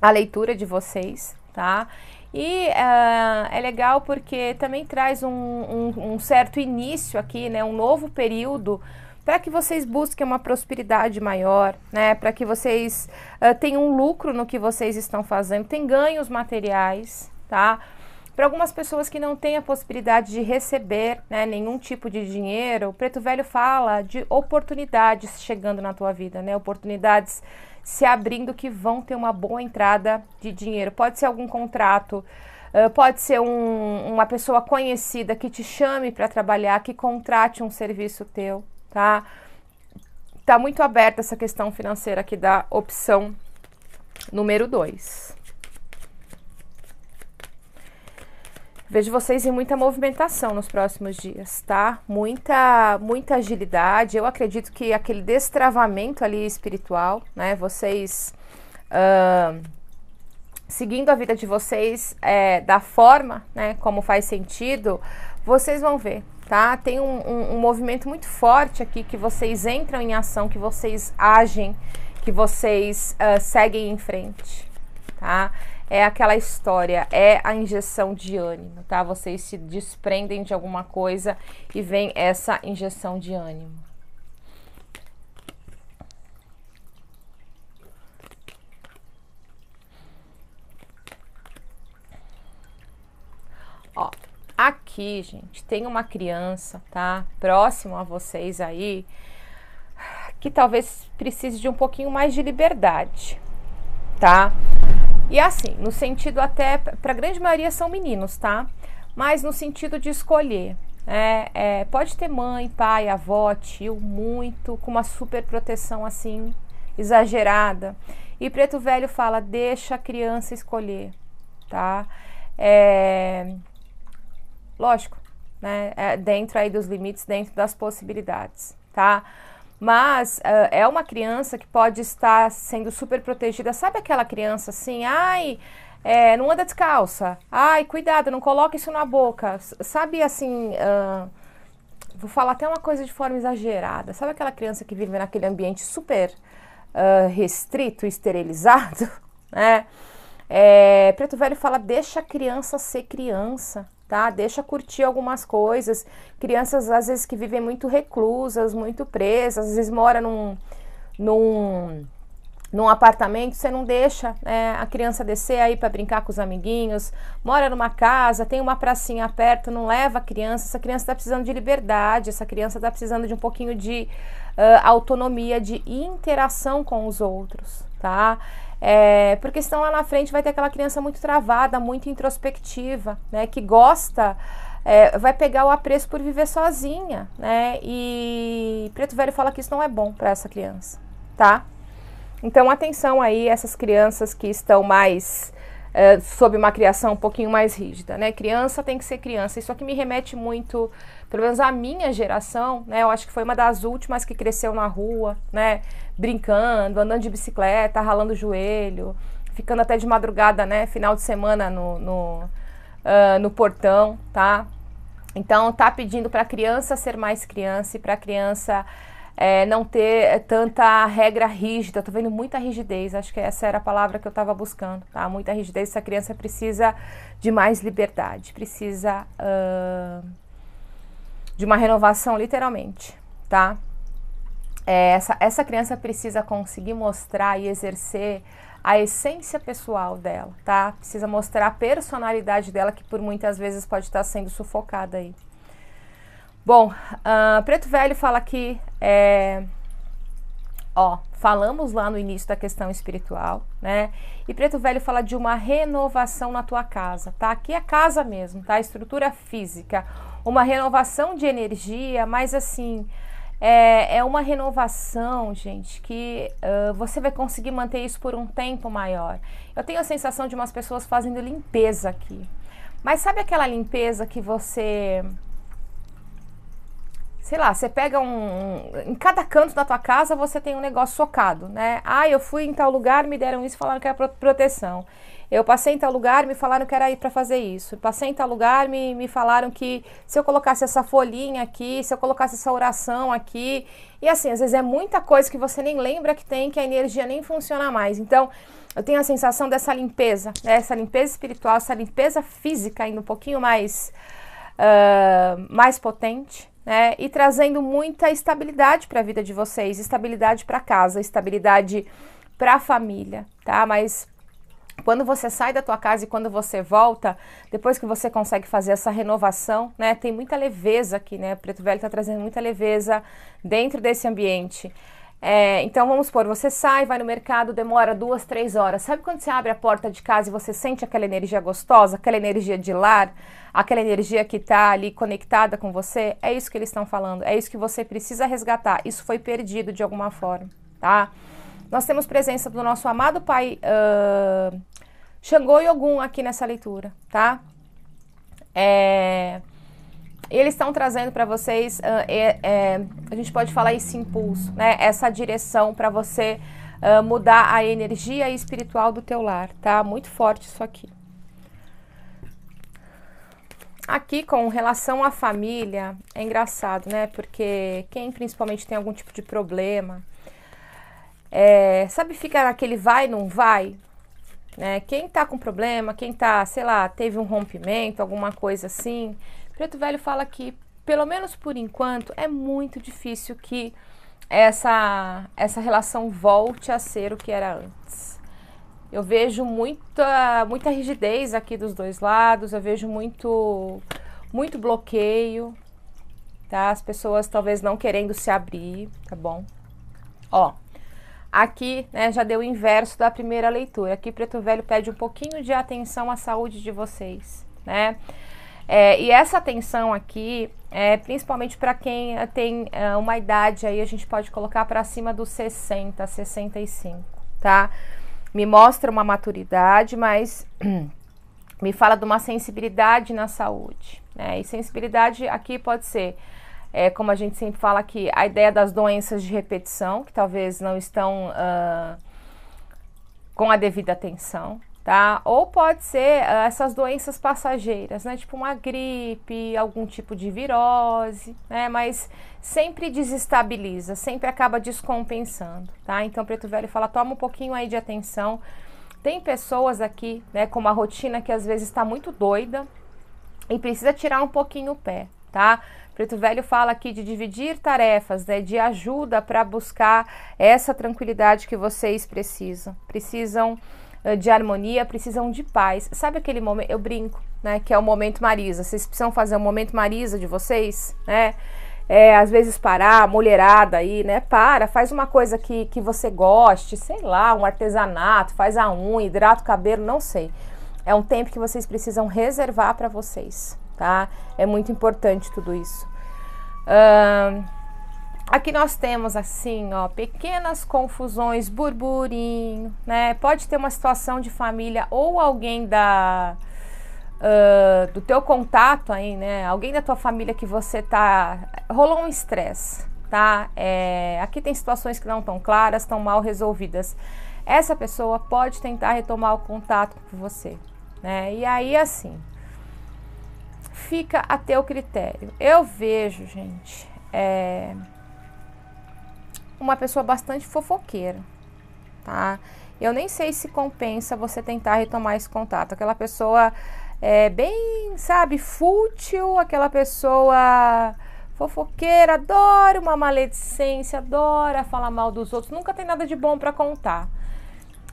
a leitura de vocês, tá? E uh, é legal porque também traz um, um, um, certo início aqui, né? Um novo período para que vocês busquem uma prosperidade maior, né? Para que vocês uh, tenham um lucro no que vocês estão fazendo, tem ganhos materiais, tá? Para algumas pessoas que não têm a possibilidade de receber né, nenhum tipo de dinheiro, o Preto Velho fala de oportunidades chegando na tua vida, né? Oportunidades se abrindo que vão ter uma boa entrada de dinheiro. Pode ser algum contrato, pode ser um, uma pessoa conhecida que te chame para trabalhar, que contrate um serviço teu, tá? Tá muito aberta essa questão financeira aqui da opção número 2. Vejo vocês em muita movimentação nos próximos dias, tá? Muita, muita agilidade. Eu acredito que aquele destravamento ali espiritual, né? Vocês uh, seguindo a vida de vocês é, da forma, né? Como faz sentido, vocês vão ver, tá? Tem um, um, um movimento muito forte aqui que vocês entram em ação, que vocês agem, que vocês uh, seguem em frente, tá? é aquela história, é a injeção de ânimo, tá? Vocês se desprendem de alguma coisa e vem essa injeção de ânimo. Ó, aqui, gente, tem uma criança, tá? Próximo a vocês aí, que talvez precise de um pouquinho mais de liberdade, tá? E assim, no sentido até, para a grande maioria são meninos, tá? Mas no sentido de escolher. É, é, pode ter mãe, pai, avó, tio, muito, com uma super proteção assim, exagerada. E Preto Velho fala: deixa a criança escolher, tá? É, lógico, né? É, dentro aí dos limites, dentro das possibilidades, tá? Mas uh, é uma criança que pode estar sendo super protegida. Sabe aquela criança assim, ai, é, não anda descalça, ai, cuidado, não coloca isso na boca. Sabe assim. Uh, vou falar até uma coisa de forma exagerada. Sabe aquela criança que vive naquele ambiente super uh, restrito, esterilizado, [laughs] né? É, Preto Velho fala: deixa a criança ser criança tá? Deixa curtir algumas coisas. Crianças, às vezes, que vivem muito reclusas, muito presas, às vezes mora num, num, num apartamento, você não deixa é, a criança descer aí para brincar com os amiguinhos, mora numa casa, tem uma pracinha perto, não leva a criança, essa criança está precisando de liberdade, essa criança está precisando de um pouquinho de uh, autonomia, de interação com os outros, tá? É, porque senão lá na frente vai ter aquela criança muito travada, muito introspectiva, né? Que gosta, é, vai pegar o apreço por viver sozinha, né? E Preto Velho fala que isso não é bom para essa criança, tá? Então atenção aí essas crianças que estão mais é, sob uma criação um pouquinho mais rígida, né? Criança tem que ser criança. Isso aqui me remete muito, pelo menos a minha geração, né? Eu acho que foi uma das últimas que cresceu na rua, né? Brincando, andando de bicicleta, ralando o joelho, ficando até de madrugada, né? Final de semana no, no, uh, no portão, tá? Então, tá pedindo para a criança ser mais criança e para a criança é, não ter é, tanta regra rígida. Estou vendo muita rigidez, acho que essa era a palavra que eu estava buscando. Tá? Muita rigidez. Essa criança precisa de mais liberdade, precisa uh, de uma renovação, literalmente. Tá? É, essa, essa criança precisa conseguir mostrar e exercer a essência pessoal dela, tá? Precisa mostrar a personalidade dela, que por muitas vezes pode estar sendo sufocada aí. Bom, uh, Preto Velho fala que, é, ó, falamos lá no início da questão espiritual, né? E Preto Velho fala de uma renovação na tua casa, tá? Aqui é casa mesmo, tá? Estrutura física, uma renovação de energia, mas assim. É, é uma renovação, gente, que uh, você vai conseguir manter isso por um tempo maior. Eu tenho a sensação de umas pessoas fazendo limpeza aqui. Mas sabe aquela limpeza que você sei lá, você pega um, um, Em cada canto da tua casa você tem um negócio socado, né? Ah, eu fui em tal lugar, me deram isso, falaram que era proteção. Eu passei em tal lugar, me falaram que era ir para fazer isso. Passei em tal lugar, me, me falaram que se eu colocasse essa folhinha aqui, se eu colocasse essa oração aqui. E assim, às vezes é muita coisa que você nem lembra que tem, que a energia nem funciona mais. Então, eu tenho a sensação dessa limpeza, né? essa limpeza espiritual, essa limpeza física ainda um pouquinho mais. Uh, mais potente né? E trazendo muita estabilidade para a vida de vocês, estabilidade para casa, estabilidade para a família, tá? Mas quando você sai da tua casa e quando você volta, depois que você consegue fazer essa renovação, né? Tem muita leveza aqui, né? Preto Velho está trazendo muita leveza dentro desse ambiente. É, então vamos supor, você sai, vai no mercado, demora duas, três horas. Sabe quando você abre a porta de casa e você sente aquela energia gostosa, aquela energia de lar, aquela energia que está ali conectada com você? É isso que eles estão falando, é isso que você precisa resgatar. Isso foi perdido de alguma forma, tá? Nós temos presença do nosso amado pai uh, Xangô Yogun aqui nessa leitura, tá? É eles estão trazendo para vocês, uh, é, é, a gente pode falar esse impulso, né? Essa direção para você uh, mudar a energia espiritual do teu lar, tá? Muito forte isso aqui. Aqui com relação à família, é engraçado, né? Porque quem principalmente tem algum tipo de problema, é, sabe, fica naquele vai, não vai, né? Quem tá com problema, quem tá, sei lá, teve um rompimento, alguma coisa assim, Preto Velho fala que, pelo menos por enquanto, é muito difícil que essa, essa relação volte a ser o que era antes. Eu vejo muita, muita rigidez aqui dos dois lados, eu vejo muito, muito bloqueio, tá? As pessoas talvez não querendo se abrir, tá bom? Ó, aqui né, já deu o inverso da primeira leitura. Aqui Preto Velho pede um pouquinho de atenção à saúde de vocês, né? É, e essa atenção aqui é principalmente para quem eh, tem é, uma idade aí, a gente pode colocar para cima dos 60, 65, tá? Me mostra uma maturidade, mas [clears throat] me fala de uma sensibilidade na saúde. Né? E sensibilidade aqui pode ser, é, como a gente sempre fala aqui, a ideia das doenças de repetição, que talvez não estão. Uh, com a devida atenção, tá? Ou pode ser uh, essas doenças passageiras, né? Tipo uma gripe, algum tipo de virose, né? Mas sempre desestabiliza, sempre acaba descompensando, tá? Então, Preto Velho fala: toma um pouquinho aí de atenção. Tem pessoas aqui, né, com uma rotina que às vezes está muito doida e precisa tirar um pouquinho o pé, tá? Preto Velho fala aqui de dividir tarefas, né, de ajuda para buscar essa tranquilidade que vocês precisam. Precisam eh, de harmonia, precisam de paz. Sabe aquele momento, eu brinco, né, que é o momento Marisa. Vocês precisam fazer um momento Marisa de vocês, né? É, às vezes parar, mulherada aí, né? Para, faz uma coisa que, que você goste, sei lá, um artesanato, faz a unha, hidrata o cabelo, não sei. É um tempo que vocês precisam reservar para vocês, tá? É muito importante tudo isso. Uh, Aqui nós temos assim, ó, pequenas confusões, burburinho, né? Pode ter uma situação de família ou alguém da uh, do teu contato aí, né? Alguém da tua família que você tá rolou um estresse, tá? É, aqui tem situações que não estão claras, estão mal resolvidas. Essa pessoa pode tentar retomar o contato com você, né? E aí assim, fica a teu critério. Eu vejo, gente, é uma pessoa bastante fofoqueira, tá? Eu nem sei se compensa você tentar retomar esse contato. Aquela pessoa é bem, sabe, fútil, aquela pessoa fofoqueira, adora uma maledicência, adora falar mal dos outros, nunca tem nada de bom para contar.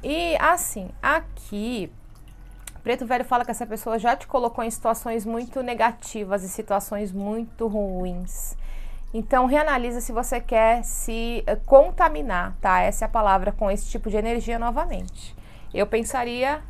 E assim, aqui Preto Velho fala que essa pessoa já te colocou em situações muito negativas e situações muito ruins. Então, reanalisa se você quer se eh, contaminar, tá? Essa é a palavra com esse tipo de energia novamente. Eu pensaria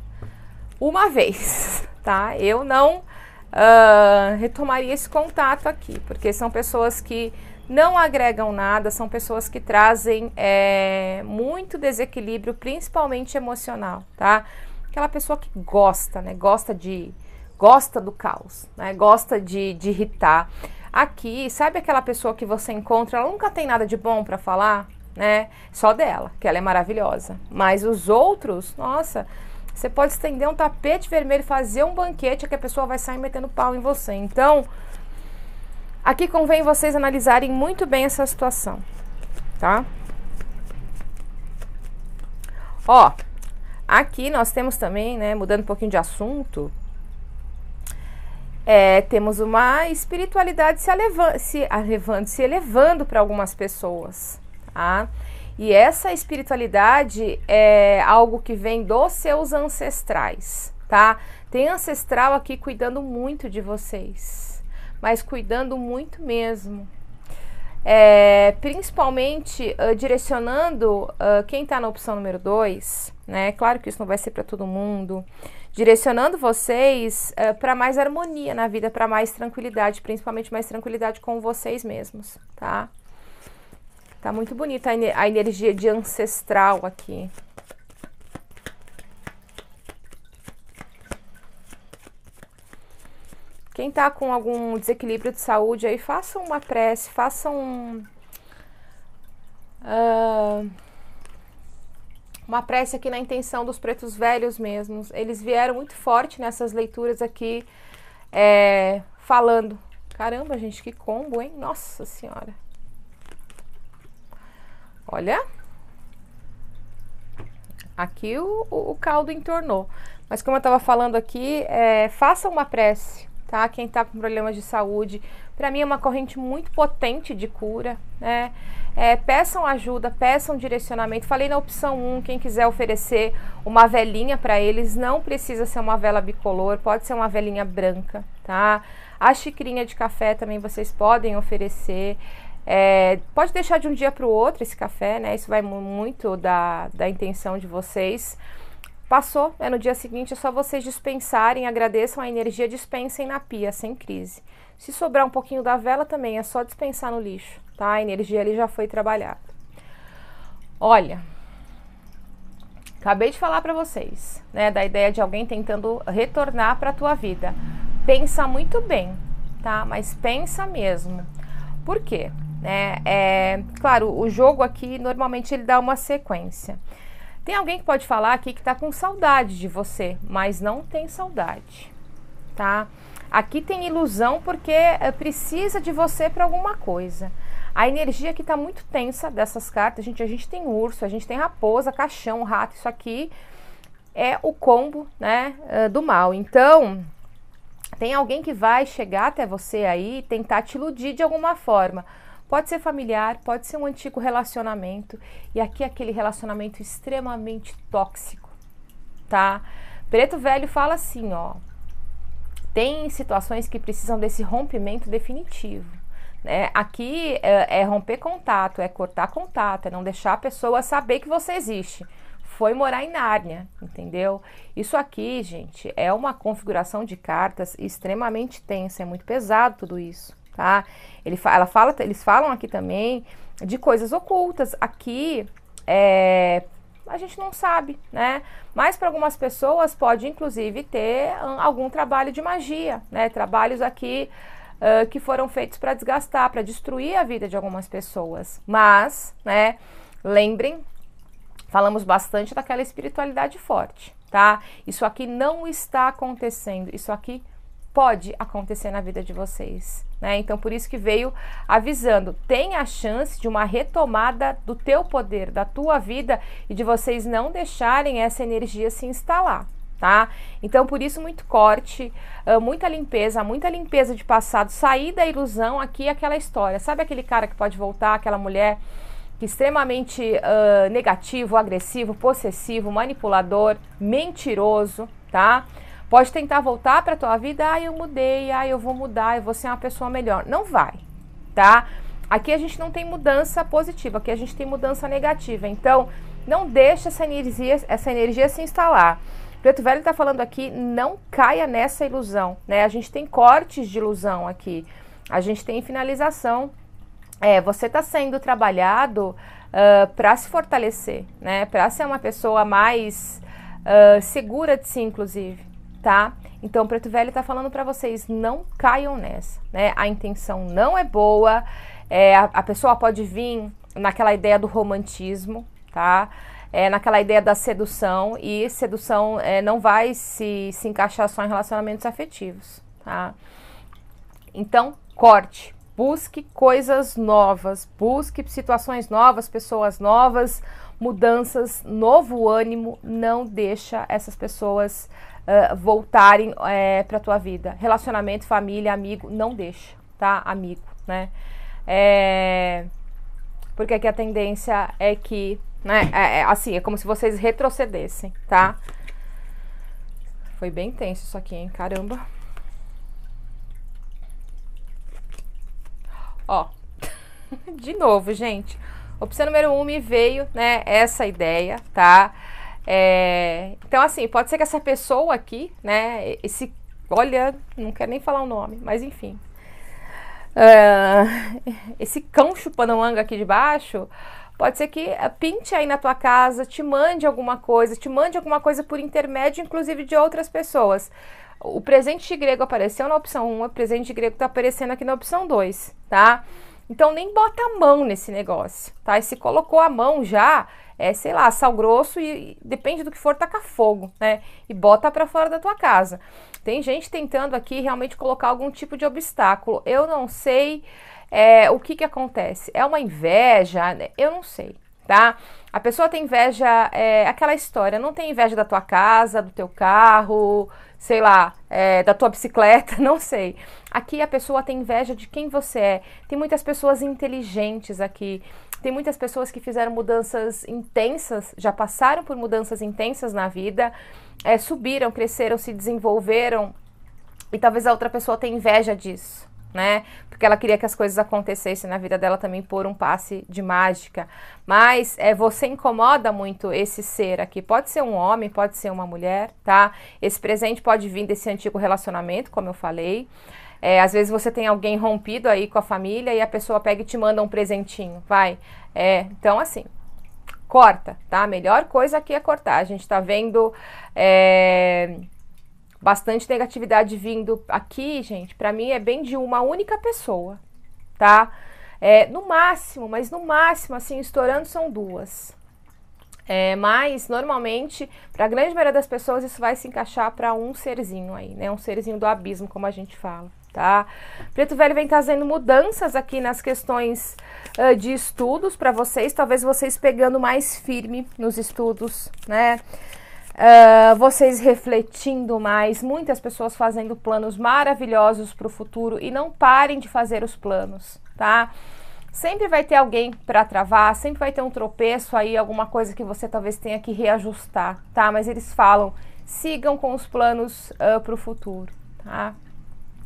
uma vez, [laughs] tá? Eu não uh, retomaria esse contato aqui, porque são pessoas que não agregam nada, são pessoas que trazem é, muito desequilíbrio, principalmente emocional, tá? Aquela pessoa que gosta, né? Gosta de gosta do caos, né? Gosta de, de irritar. Aqui, sabe aquela pessoa que você encontra, ela nunca tem nada de bom para falar, né? Só dela, que ela é maravilhosa. Mas os outros, nossa, você pode estender um tapete vermelho, fazer um banquete que a pessoa vai sair metendo pau em você. Então, aqui convém vocês analisarem muito bem essa situação, tá? Ó, aqui nós temos também, né, mudando um pouquinho de assunto, é, temos uma espiritualidade se, elevando, se, elevando, se elevando para algumas pessoas. Tá? E essa espiritualidade é algo que vem dos seus ancestrais, tá? Tem ancestral aqui cuidando muito de vocês, mas cuidando muito mesmo. É, principalmente uh, direcionando uh, quem está na opção número 2, né? Claro que isso não vai ser para todo mundo direcionando vocês uh, eh, para mais harmonia na vida, para mais tranquilidade, principalmente mais tranquilidade com vocês mesmos, tá? Tá muito bonita a, energia de ancestral aqui. Quem tá com algum desequilíbrio de saúde aí, faça uma prece, faça um. Uh, uma prece aqui na intenção dos pretos velhos mesmos. Eles vieram muito forte nessas leituras aqui, é, falando. Caramba, gente, que combo, hein? Nossa Senhora. Olha. Aqui o, o, caldo entornou. Mas como eu estava falando aqui, é, faça uma prece tá? Quem está com problemas de saúde. Para mim é uma corrente muito potente de cura, né? É, peçam ajuda, peçam direcionamento. Falei na opção 1, um, quem quiser oferecer uma velinha para eles, não precisa ser uma vela bicolor, pode ser uma velinha branca, tá? A xicrinha de café também vocês podem oferecer. É, pode deixar de um dia para o outro esse café, né? Isso vai muito da, da intenção de vocês. Passou, é no dia seguinte, é só vocês dispensarem, agradeçam a energia, dispensem na pia, sem crise. Se sobrar um pouquinho da vela também, é só dispensar no lixo, tá? A energia ali já foi trabalhada. Olha, acabei de falar para vocês, né, da ideia de alguém tentando retornar para a tua vida. Pensa muito bem, tá? Mas pensa mesmo. Por quê? Né? É, claro, o jogo aqui normalmente ele dá uma sequência. Tem alguém que pode falar aqui que está com saudade de você, mas não tem saudade, tá? Aqui tem ilusão porque eh, precisa de você para alguma coisa. A energia que está muito tensa dessas cartas, gente, a gente tem urso, a gente tem raposa, caixão, rato, isso aqui é o combo, né, eh, do mal. Então, tem alguém que vai chegar até você aí tentar te iludir de alguma forma. Pode ser familiar, pode ser um antigo relacionamento e aqui é aquele relacionamento extremamente tóxico, tá? Preto Velho fala assim, ó. Tem situações que precisam desse rompimento definitivo. Né? Aqui é, é romper contato, é cortar contato, é não deixar a pessoa saber que você existe foi morar em Nárnia, entendeu? Isso aqui, gente, é uma configuração de cartas extremamente tensa, é muito pesado tudo isso tá? Ele, ela fala, eles falam aqui também de coisas ocultas. Aqui é, a gente não sabe, né? Mas para algumas pessoas pode inclusive ter algum trabalho de magia, né? Trabalhos aqui uh, que foram feitos para desgastar, para destruir a vida de algumas pessoas. Mas, né? Lembrem, falamos bastante daquela espiritualidade forte, tá? Isso aqui não está acontecendo. Isso aqui pode acontecer na vida de vocês. Né? Então, por isso que veio avisando: tem a chance de uma retomada do teu poder, da tua vida e de vocês não deixarem essa energia se instalar. Tá? Então, por isso, muito corte, ah, muita limpeza, muita limpeza de passado, sair da ilusão aqui, é aquela história. Sabe aquele cara que pode voltar, aquela mulher que extremamente uh, negativo, agressivo, possessivo, manipulador, mentiroso, tá? Pode tentar voltar para a tua vida, ah, eu mudei, ah, eu vou mudar, eu vou ser uma pessoa melhor. Não vai, tá? Aqui a gente não tem mudança positiva, aqui a gente tem mudança negativa. Então, não deixa essa energia, essa energia se instalar. Preto Velho está falando aqui, não caia nessa ilusão, né? A gente tem cortes de ilusão aqui, a gente tem finalização. É, você está sendo trabalhado uh, para se fortalecer, né? Para ser uma pessoa mais uh, segura de si, inclusive tá? Então, Preto Velho está falando para vocês, não caiam nessa, né? A intenção não é boa, é, a, a pessoa pode vir naquela ideia do romantismo, tá? É, naquela ideia da sedução, e sedução é, não vai se, se encaixar só em relacionamentos afetivos, tá? Então, corte, busque coisas novas, busque situações novas, pessoas novas, mudanças, novo ânimo, não deixa essas pessoas voltarem uh, eh, para tua vida. Relacionamento, família, amigo, não deixa, tá? Amigo, né? É... Porque aqui a tendência é que, né? É, é, assim, é como se vocês retrocedessem, tá? Foi bem tenso isso aqui, hein? Caramba. Ó, [laughs] de novo, gente. Opção número um me veio, né? Essa ideia, tá? É, então, assim, pode ser que essa pessoa aqui, né? Esse. Olha, não quero nem falar o nome, mas enfim. Ah, esse cão chupando manga aqui de baixo. Pode ser que ah, pinte aí na tua casa, te mande alguma coisa, te mande alguma coisa por intermédio, inclusive, de outras pessoas. O presente grego apareceu na opção 1, o presente grego está aparecendo aqui na opção 2, tá? Então nem bota a mão nesse negócio, tá? E se colocou a mão já, é, sei lá, sal grosso e depende do que for, taca fogo, né? E bota para fora da tua casa. Tem gente tentando aqui realmente colocar algum tipo de obstáculo. Eu não sei é, o que que acontece. É uma inveja? Né? Eu não sei, tá? A pessoa tem inveja, é, aquela história, não tem inveja da tua casa, do teu carro, sei lá, é, da tua bicicleta, [laughs] não sei. Aqui a pessoa tem inveja de quem você é. Tem muitas pessoas inteligentes aqui, tem muitas pessoas que fizeram mudanças intensas, já passaram por mudanças intensas na vida, é, subiram, cresceram, se desenvolveram e talvez a outra pessoa tenha inveja disso. Né? Porque ela queria que as coisas acontecessem na vida dela também por um passe de mágica. Mas é, você incomoda muito esse ser aqui. Pode ser um homem, pode ser uma mulher, tá? Esse presente pode vir desse antigo relacionamento, como eu falei. É, às vezes você tem alguém rompido aí com a família e a pessoa pega e te manda um presentinho, vai. É, então, assim, corta, tá? A melhor coisa aqui é cortar. A gente tá vendo é, bastante negatividade vindo aqui, gente. Para mim é bem de uma única pessoa, tá? É, no máximo, mas no máximo, assim, estourando são duas. É, mas normalmente, para a grande maioria das pessoas, isso vai se encaixar para um serzinho aí, né? Um serzinho do abismo, como a gente fala tá? Preto Velho vem trazendo mudanças aqui nas questões uh, de estudos para vocês, talvez vocês pegando mais firme nos estudos, né? Uh, vocês refletindo mais, muitas pessoas fazendo planos maravilhosos para o futuro e não parem de fazer os planos, tá? Sempre vai ter alguém para travar, sempre vai ter um tropeço aí, alguma coisa que você talvez tenha que reajustar, tá? Mas eles falam, sigam com os planos uh, para o futuro, tá?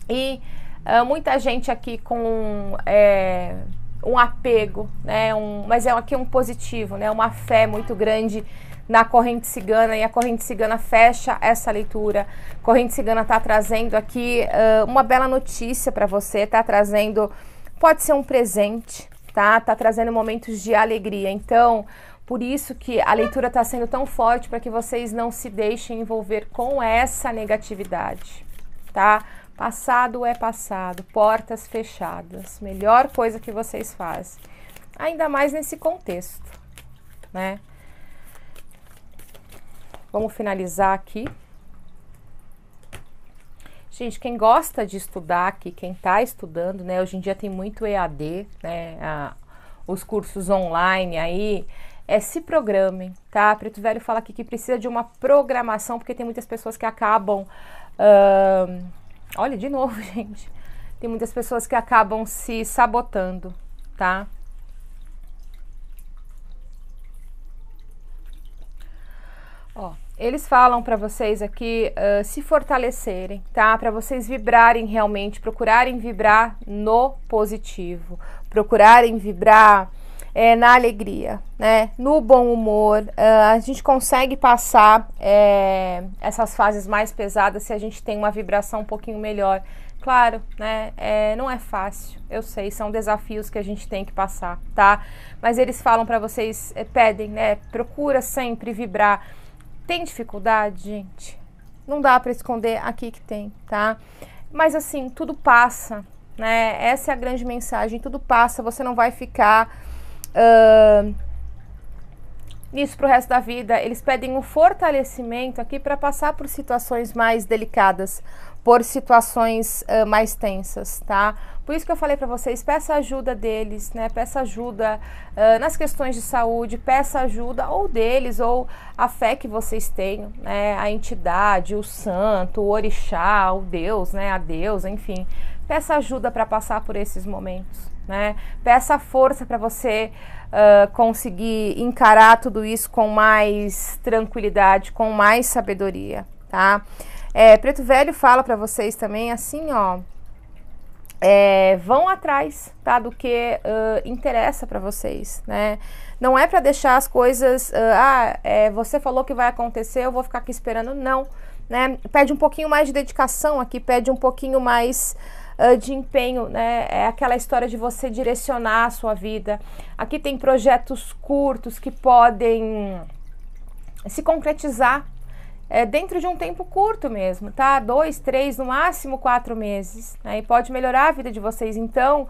E uh, muita gente aqui com é, um apego, né? Um, mas é aqui um positivo, né? Uma fé muito grande na corrente cigana e a corrente cigana fecha essa leitura. A corrente cigana está trazendo aqui uh, uma bela notícia para você, está trazendo, pode ser um presente, tá? está trazendo momentos de alegria. Então, por isso que a leitura está sendo tão forte para que vocês não se deixem envolver com essa negatividade, tá? Passado é passado, portas fechadas. Melhor coisa que vocês fazem. Ainda mais nesse contexto, né? Vamos finalizar aqui. Gente, quem gosta de estudar aqui, quem está estudando, né? Hoje em dia tem muito EAD, né? Ah, os cursos online aí. É se programem, tá? Preto Velho fala aqui que precisa de uma programação, porque tem muitas pessoas que acabam. Olha, de novo, [laughs] gente. Tem muitas pessoas que acabam se sabotando, tá? Ó, eles falam para vocês aqui uh, se fortalecerem, tá? Para vocês vibrarem realmente, procurarem vibrar no positivo, procurarem vibrar é, na alegria, né? No bom humor. Uh, a gente consegue passar é, essas fases mais pesadas se a gente tem uma vibração um pouquinho melhor. Claro, né? É, não é fácil, eu sei, são desafios que a gente tem que passar, tá? Mas eles falam para vocês, é, pedem, né? Procura sempre vibrar. Tem dificuldade, gente? Não dá para esconder aqui que tem, tá? Mas assim, tudo passa, né? Essa é a grande mensagem, tudo passa, você não vai ficar nisso para o resto da vida. Eles pedem um fortalecimento aqui para passar por situações mais delicadas, por situações uh, mais tensas, tá? Por isso que eu falei para vocês, peça ajuda deles, né? Peça ajuda uh, nas questões de saúde, peça ajuda ou deles ou a fé que vocês tenham, né? A entidade, o santo, o orixá, o Deus, né? A Deus, enfim, peça ajuda para passar por esses momentos. Né? Peça força para você uh, conseguir encarar tudo isso com mais tranquilidade, com mais sabedoria, tá? É, Preto Velho fala para vocês também assim, ó. É, vão atrás, tá? Do que uh, interessa para vocês, né? Não é para deixar as coisas. Uh, ah, é, você falou que vai acontecer, eu vou ficar aqui esperando. Não, né? Pede um pouquinho mais de dedicação aqui, pede um pouquinho mais ah, de empenho, né? É aquela história de você direcionar a sua vida. Aqui tem projetos curtos que podem se concretizar é, dentro de um tempo curto mesmo, tá? Dois, três, no máximo quatro meses. Né? E pode melhorar a vida de vocês. Então,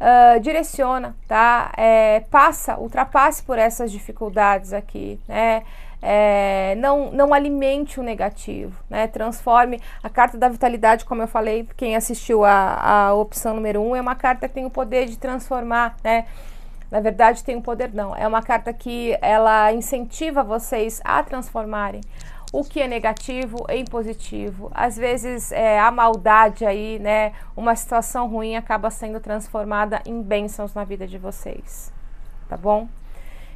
uh, direciona, tá? É, passa, ultrapasse por essas dificuldades aqui, né? é, não, não alimente o negativo, né? Transforme a carta da vitalidade, como eu falei, quem assistiu a, a opção número um, é uma carta que tem o poder de transformar, né? Na verdade, tem o um poder não. É uma carta que ela incentiva vocês a transformarem o que é negativo em positivo. Às vezes é, a maldade aí, né? Uma situação ruim acaba sendo transformada em bênçãos na vida de vocês, tá bom?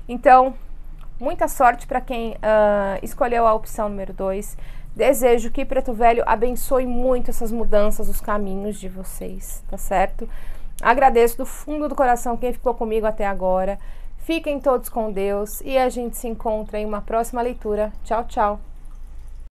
Então, Muita sorte para quem uh, escolheu a opção número 2. Desejo que Preto Velho abençoe muito essas mudanças, os caminhos de vocês, tá certo? Agradeço do fundo do coração quem ficou comigo até agora. Fiquem todos com Deus e a gente se encontra em uma próxima leitura. Tchau, tchau.